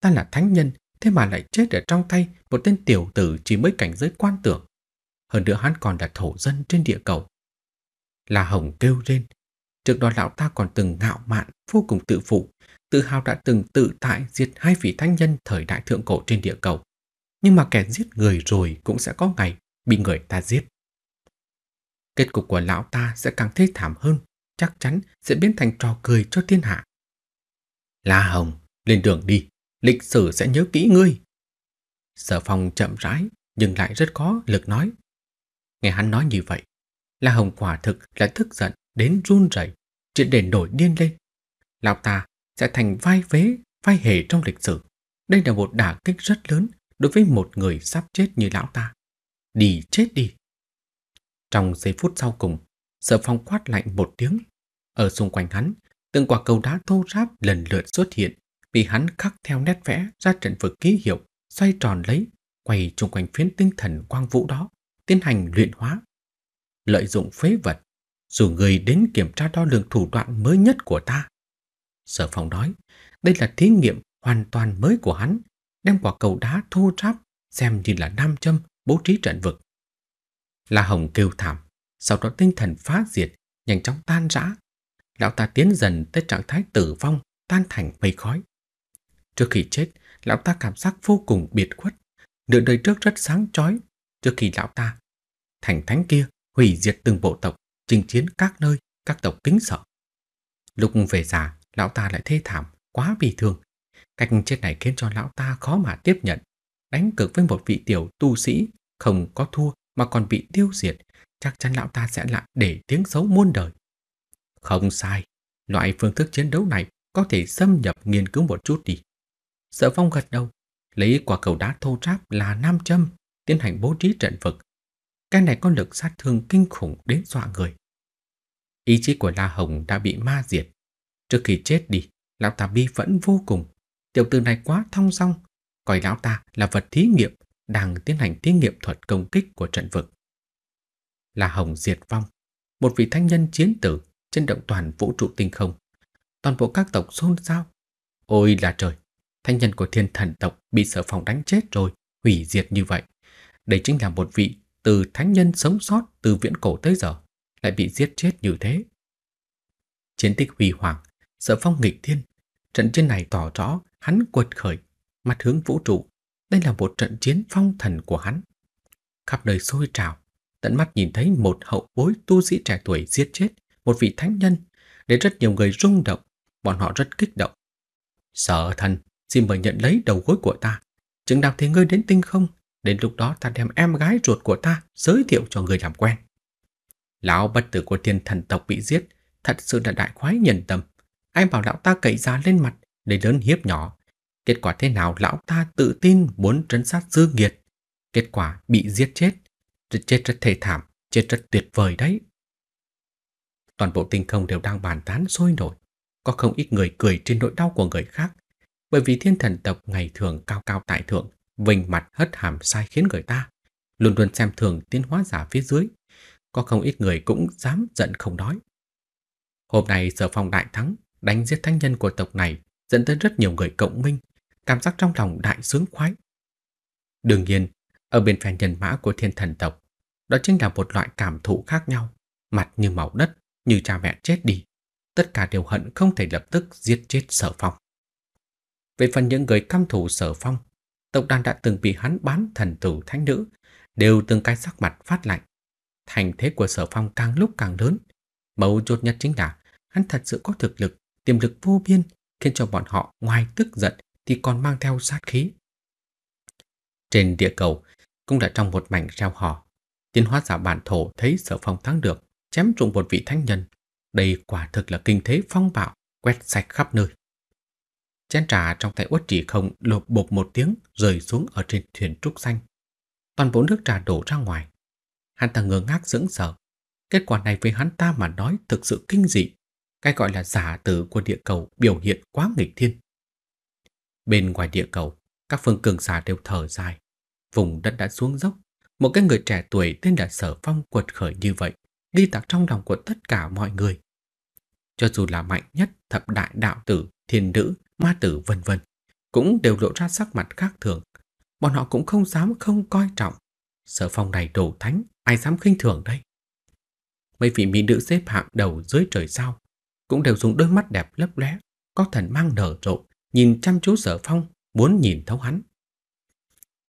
ta là thánh nhân, thế mà lại chết ở trong tay một tên tiểu tử chỉ mới cảnh giới quan tưởng. Hơn nữa hắn còn là thổ dân trên địa cầu. La Hồng kêu lên, trước đó lão ta còn từng ngạo mạn, vô cùng tự phụ, tự hào đã từng tự tại diệt hai vị thánh nhân thời đại thượng cổ trên địa cầu. Nhưng mà kẻ giết người rồi cũng sẽ có ngày bị người ta giết. Kết cục của lão ta sẽ càng thế thảm hơn chắc chắn sẽ biến thành trò cười cho thiên hạ. La Hồng, lên đường đi, lịch sử sẽ nhớ kỹ ngươi. Sở Phong chậm rãi nhưng lại rất có lực nói. Nghe hắn nói như vậy, La Hồng quả thực là tức giận đến run rẩy, chuyện đền nổi điên lên. Lão ta sẽ thành vai vế, vai hề trong lịch sử. Đây là một đả kích rất lớn đối với một người sắp chết như lão ta. Đi chết đi. Trong giây phút sau cùng, Sở Phong quát lạnh một tiếng ở xung quanh hắn, từng quả cầu đá thô ráp lần lượt xuất hiện vì hắn khắc theo nét vẽ ra trận vực ký hiệu, xoay tròn lấy, quay chung quanh phiến tinh thần quang vũ đó, tiến hành luyện hóa. Lợi dụng phế vật, dù người đến kiểm tra đo lường thủ đoạn mới nhất của ta. Sở phòng nói, đây là thí nghiệm hoàn toàn mới của hắn, đem quả cầu đá thô ráp xem như là nam châm bố trí trận vực. La Hồng kêu thảm, sau đó tinh thần phá diệt, nhanh chóng tan rã, lão ta tiến dần tới trạng thái tử vong, tan thành mây khói. Trước khi chết, lão ta cảm giác vô cùng biệt khuất, nửa đời trước rất sáng chói trước khi lão ta thành thánh kia hủy diệt từng bộ tộc, chinh chiến các nơi, các tộc kính sợ. Lúc về già, lão ta lại thê thảm, quá bị thương. Cách chết này khiến cho lão ta khó mà tiếp nhận. Đánh cực với một vị tiểu tu sĩ, không có thua mà còn bị tiêu diệt, chắc chắn lão ta sẽ lại để tiếng xấu muôn đời. Không sai, loại phương thức chiến đấu này có thể xâm nhập nghiên cứu một chút đi. Sở phong gật đầu, lấy quả cầu đá thô ráp là nam châm, tiến hành bố trí trận vực. Cái này có lực sát thương kinh khủng đến dọa người. Ý chí của La Hồng đã bị ma diệt. Trước khi chết đi, lão ta bi vẫn vô cùng. Tiểu tử này quá thong song, coi lão ta là vật thí nghiệm đang tiến hành thí nghiệm thuật công kích của trận vực. La Hồng diệt vong, một vị thanh nhân chiến tử trên động toàn vũ trụ tinh không. Toàn bộ các tộc xôn xao. Ôi là trời, thanh nhân của thiên thần tộc bị sở phòng đánh chết rồi, hủy diệt như vậy. Đây chính là một vị từ thánh nhân sống sót từ viễn cổ tới giờ, lại bị giết chết như thế. Chiến tích huy hoàng, sở phong nghịch thiên. Trận chiến này tỏ rõ hắn quật khởi, mặt hướng vũ trụ. Đây là một trận chiến phong thần của hắn. Khắp nơi sôi trào, tận mắt nhìn thấy một hậu bối tu sĩ trẻ tuổi giết chết, một vị thánh nhân, để rất nhiều người rung động, bọn họ rất kích động. sợ thần, xin mời nhận lấy đầu gối của ta. Chừng nào thì ngươi đến tinh không, đến lúc đó ta đem em gái ruột của ta giới thiệu cho người làm quen. Lão bất tử của thiên thần tộc bị giết, thật sự là đại khoái nhân tâm. Anh bảo lão ta cậy ra lên mặt để lớn hiếp nhỏ. Kết quả thế nào lão ta tự tin muốn trấn sát dư nghiệt. Kết quả bị giết chết. Chết rất thê thảm, chết rất tuyệt vời đấy toàn bộ tinh không đều đang bàn tán sôi nổi. Có không ít người cười trên nỗi đau của người khác, bởi vì thiên thần tộc ngày thường cao cao tại thượng, vinh mặt hất hàm sai khiến người ta, luôn luôn xem thường tiến hóa giả phía dưới. Có không ít người cũng dám giận không nói. Hôm nay sở phòng đại thắng, đánh giết thanh nhân của tộc này dẫn tới rất nhiều người cộng minh, cảm giác trong lòng đại sướng khoái. Đương nhiên, ở bên phe nhân mã của thiên thần tộc, đó chính là một loại cảm thụ khác nhau, mặt như màu đất, như cha mẹ chết đi, tất cả đều hận không thể lập tức giết chết sở phong. Về phần những người căm thủ sở phong, tộc đàn đã từng bị hắn bán thần tử thánh nữ, đều từng cái sắc mặt phát lạnh. Thành thế của sở phong càng lúc càng lớn. Mấu chốt nhất chính là hắn thật sự có thực lực, tiềm lực vô biên, khiến cho bọn họ ngoài tức giận thì còn mang theo sát khí. Trên địa cầu, cũng đã trong một mảnh reo hò, tiến hóa giả bản thổ thấy sở phong thắng được, chém trụng một vị thánh nhân. Đây quả thực là kinh thế phong bạo, quét sạch khắp nơi. Chén trà trong tay uất chỉ không lột bột một tiếng rơi xuống ở trên thuyền trúc xanh. Toàn bộ nước trà đổ ra ngoài. Hắn ta ngơ ngác sững sờ. Kết quả này với hắn ta mà nói thực sự kinh dị. Cái gọi là giả tử của địa cầu biểu hiện quá nghịch thiên. Bên ngoài địa cầu, các phương cường giả đều thở dài. Vùng đất đã xuống dốc. Một cái người trẻ tuổi tên là Sở Phong quật khởi như vậy ghi tạc trong lòng của tất cả mọi người. Cho dù là mạnh nhất thập đại đạo tử, thiên nữ, ma tử vân vân, cũng đều lộ ra sắc mặt khác thường. Bọn họ cũng không dám không coi trọng. Sở phong này đổ thánh, ai dám khinh thường đây? Mấy vị mỹ nữ xếp hạng đầu dưới trời sao, cũng đều dùng đôi mắt đẹp lấp lé, có thần mang nở rộ, nhìn chăm chú sở phong, muốn nhìn thấu hắn.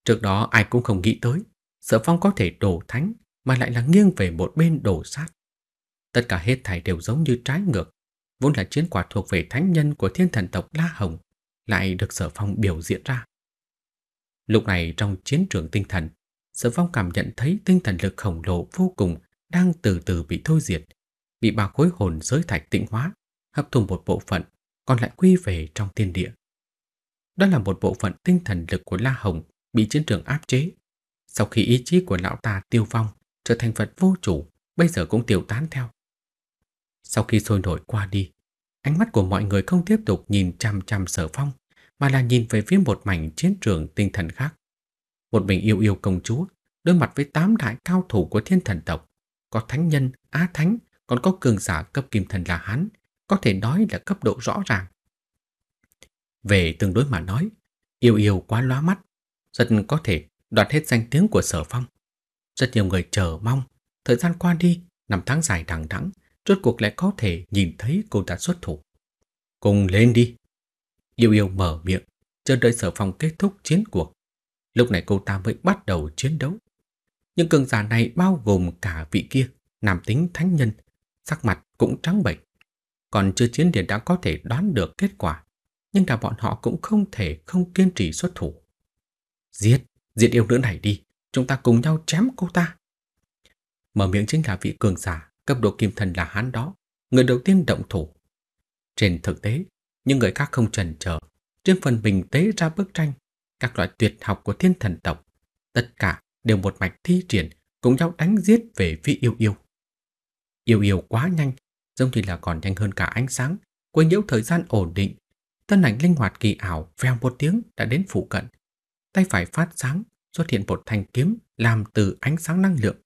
Trước đó ai cũng không nghĩ tới, sở phong có thể đổ thánh mà lại là nghiêng về một bên đổ sát. Tất cả hết thảy đều giống như trái ngược, vốn là chiến quả thuộc về thánh nhân của thiên thần tộc La Hồng, lại được sở phong biểu diễn ra. Lúc này trong chiến trường tinh thần, sở phong cảm nhận thấy tinh thần lực khổng lồ vô cùng đang từ từ bị thôi diệt, bị ba khối hồn giới thạch tịnh hóa, hấp thụ một bộ phận, còn lại quy về trong thiên địa. Đó là một bộ phận tinh thần lực của La Hồng bị chiến trường áp chế. Sau khi ý chí của lão ta tiêu vong, trở thành vật vô chủ, bây giờ cũng tiêu tán theo. Sau khi sôi nổi qua đi, ánh mắt của mọi người không tiếp tục nhìn chằm chằm sở phong, mà là nhìn về phía một mảnh chiến trường tinh thần khác. Một mình yêu yêu công chúa, đối mặt với tám đại cao thủ của thiên thần tộc, có thánh nhân, á thánh, còn có cường giả cấp kim thần là hắn, có thể nói là cấp độ rõ ràng. Về tương đối mà nói, yêu yêu quá lóa mắt, rất có thể đoạt hết danh tiếng của sở phong. Rất nhiều người chờ mong, thời gian qua đi, năm tháng dài đằng đẵng, rốt cuộc lại có thể nhìn thấy cô ta xuất thủ. Cùng lên đi. Yêu yêu mở miệng, chờ đợi sở phòng kết thúc chiến cuộc. Lúc này cô ta mới bắt đầu chiến đấu. Những cường giả này bao gồm cả vị kia, nam tính thánh nhân, sắc mặt cũng trắng bệch. Còn chưa chiến điện đã có thể đoán được kết quả, nhưng cả bọn họ cũng không thể không kiên trì xuất thủ. Giết, giết yêu nữ này đi chúng ta cùng nhau chém cô ta. Mở miệng chính là vị cường giả, cấp độ kim thần là hắn đó, người đầu tiên động thủ. Trên thực tế, những người khác không trần chờ, trên phần bình tế ra bức tranh, các loại tuyệt học của thiên thần tộc, tất cả đều một mạch thi triển, cùng nhau đánh giết về vị yêu yêu. Yêu yêu quá nhanh, giống như là còn nhanh hơn cả ánh sáng, quên nhiễu thời gian ổn định. thân ảnh linh hoạt kỳ ảo veo một tiếng đã đến phụ cận. Tay phải phát sáng, xuất hiện một thanh kiếm làm từ ánh sáng năng lượng,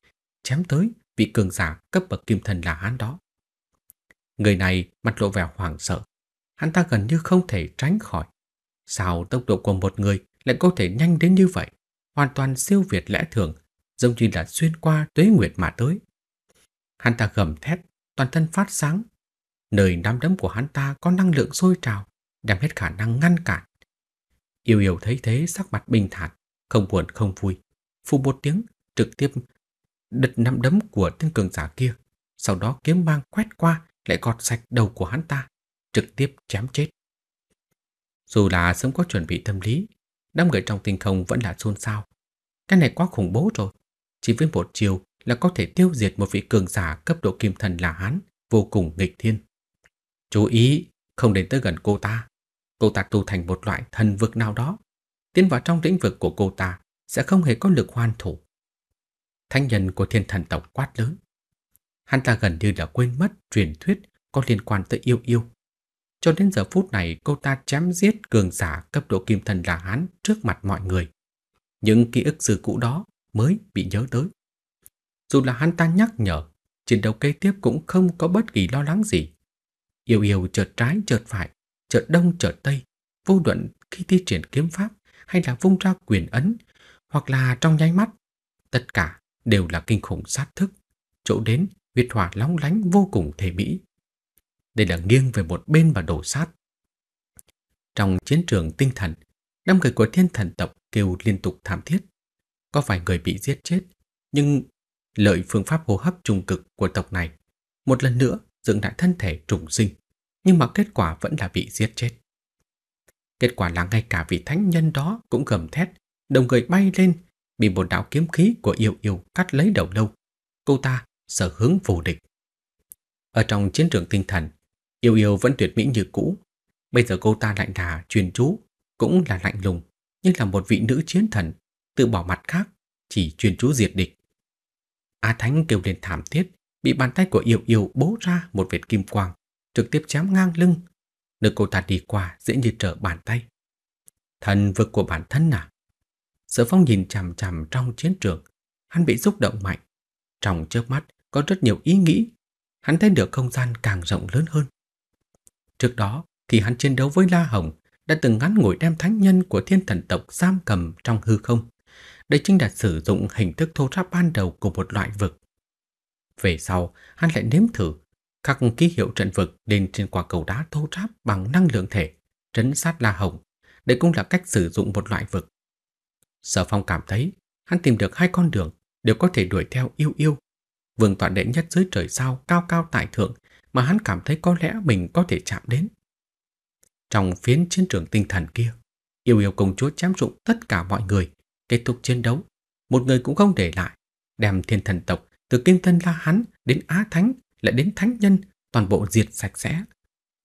chém tới vị cường giả cấp bậc kim thần là hắn đó. Người này mặt lộ vẻ hoảng sợ, hắn ta gần như không thể tránh khỏi. Sao tốc độ của một người lại có thể nhanh đến như vậy, hoàn toàn siêu việt lẽ thường, giống như là xuyên qua tuế nguyệt mà tới. Hắn ta gầm thét, toàn thân phát sáng. Nơi nắm đấm của hắn ta có năng lượng sôi trào, đem hết khả năng ngăn cản. Yêu yêu thấy thế sắc mặt bình thản, không buồn không vui. Phụ một tiếng, trực tiếp đật nắm đấm của tên cường giả kia. Sau đó kiếm mang quét qua, lại gọt sạch đầu của hắn ta, trực tiếp chém chết. Dù là sớm có chuẩn bị tâm lý, đám người trong tinh không vẫn là xôn xao. Cái này quá khủng bố rồi. Chỉ với một chiều là có thể tiêu diệt một vị cường giả cấp độ kim thần là hắn, vô cùng nghịch thiên. Chú ý, không đến tới gần cô ta. Cô ta tu thành một loại thần vực nào đó, tiến vào trong lĩnh vực của cô ta sẽ không hề có lực hoàn thủ. Thánh nhân của thiên thần tộc quát lớn. Hắn ta gần như đã quên mất truyền thuyết có liên quan tới yêu yêu. Cho đến giờ phút này cô ta chém giết cường giả cấp độ kim thần là hắn trước mặt mọi người. Những ký ức xưa cũ đó mới bị nhớ tới. Dù là hắn ta nhắc nhở, chiến đấu kế tiếp cũng không có bất kỳ lo lắng gì. Yêu yêu chợt trái chợt phải, chợt đông chợt tây, vô luận khi thi triển kiếm pháp hay là vung ra quyền ấn, hoặc là trong nháy mắt, tất cả đều là kinh khủng sát thức, chỗ đến huyết hỏa lóng lánh vô cùng thể mỹ. Đây là nghiêng về một bên và đổ sát. Trong chiến trường tinh thần, năm người của thiên thần tộc kêu liên tục thảm thiết. Có vài người bị giết chết, nhưng lợi phương pháp hô hấp trùng cực của tộc này một lần nữa dựng lại thân thể trùng sinh, nhưng mà kết quả vẫn là bị giết chết. Kết quả là ngay cả vị thánh nhân đó cũng gầm thét, đồng người bay lên, bị một đạo kiếm khí của yêu yêu cắt lấy đầu lâu. Cô ta sở hướng vô địch. Ở trong chiến trường tinh thần, yêu yêu vẫn tuyệt mỹ như cũ. Bây giờ cô ta lại là truyền chú, cũng là lạnh lùng, nhưng là một vị nữ chiến thần, tự bỏ mặt khác, chỉ truyền chú diệt địch. Á Thánh kêu lên thảm thiết, bị bàn tay của yêu yêu bố ra một vệt kim quang, trực tiếp chém ngang lưng Nơi cô ta đi qua dễ như trở bàn tay. Thần vực của bản thân à? Sở phong nhìn chằm chằm trong chiến trường. Hắn bị xúc động mạnh. Trong trước mắt có rất nhiều ý nghĩ. Hắn thấy được không gian càng rộng lớn hơn. Trước đó, thì hắn chiến đấu với La Hồng, đã từng ngắn ngủi đem thánh nhân của thiên thần tộc giam cầm trong hư không. Đây chính là sử dụng hình thức thô ráp ban đầu của một loại vực. Về sau, hắn lại nếm thử các ký hiệu trận vực lên trên quả cầu đá thô ráp bằng năng lượng thể, trấn sát La Hồng. Đây cũng là cách sử dụng một loại vực. Sở Phong cảm thấy hắn tìm được hai con đường đều có thể đuổi theo yêu yêu. Vương toàn đệ nhất dưới trời sao cao cao tại thượng mà hắn cảm thấy có lẽ mình có thể chạm đến. Trong phiến chiến trường tinh thần kia, yêu yêu công chúa chém dụng tất cả mọi người, kết thúc chiến đấu. Một người cũng không để lại, đem thiên thần tộc từ kinh Thân La Hắn đến Á Thánh lại đến thánh nhân, toàn bộ diệt sạch sẽ.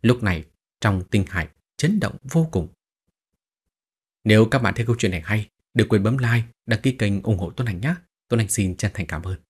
Lúc này, trong tinh hải chấn động vô cùng. Nếu các bạn thấy câu chuyện này hay, đừng quên bấm like, đăng ký kênh ủng hộ Tuấn Anh nhé. Tuấn Anh xin chân thành cảm ơn.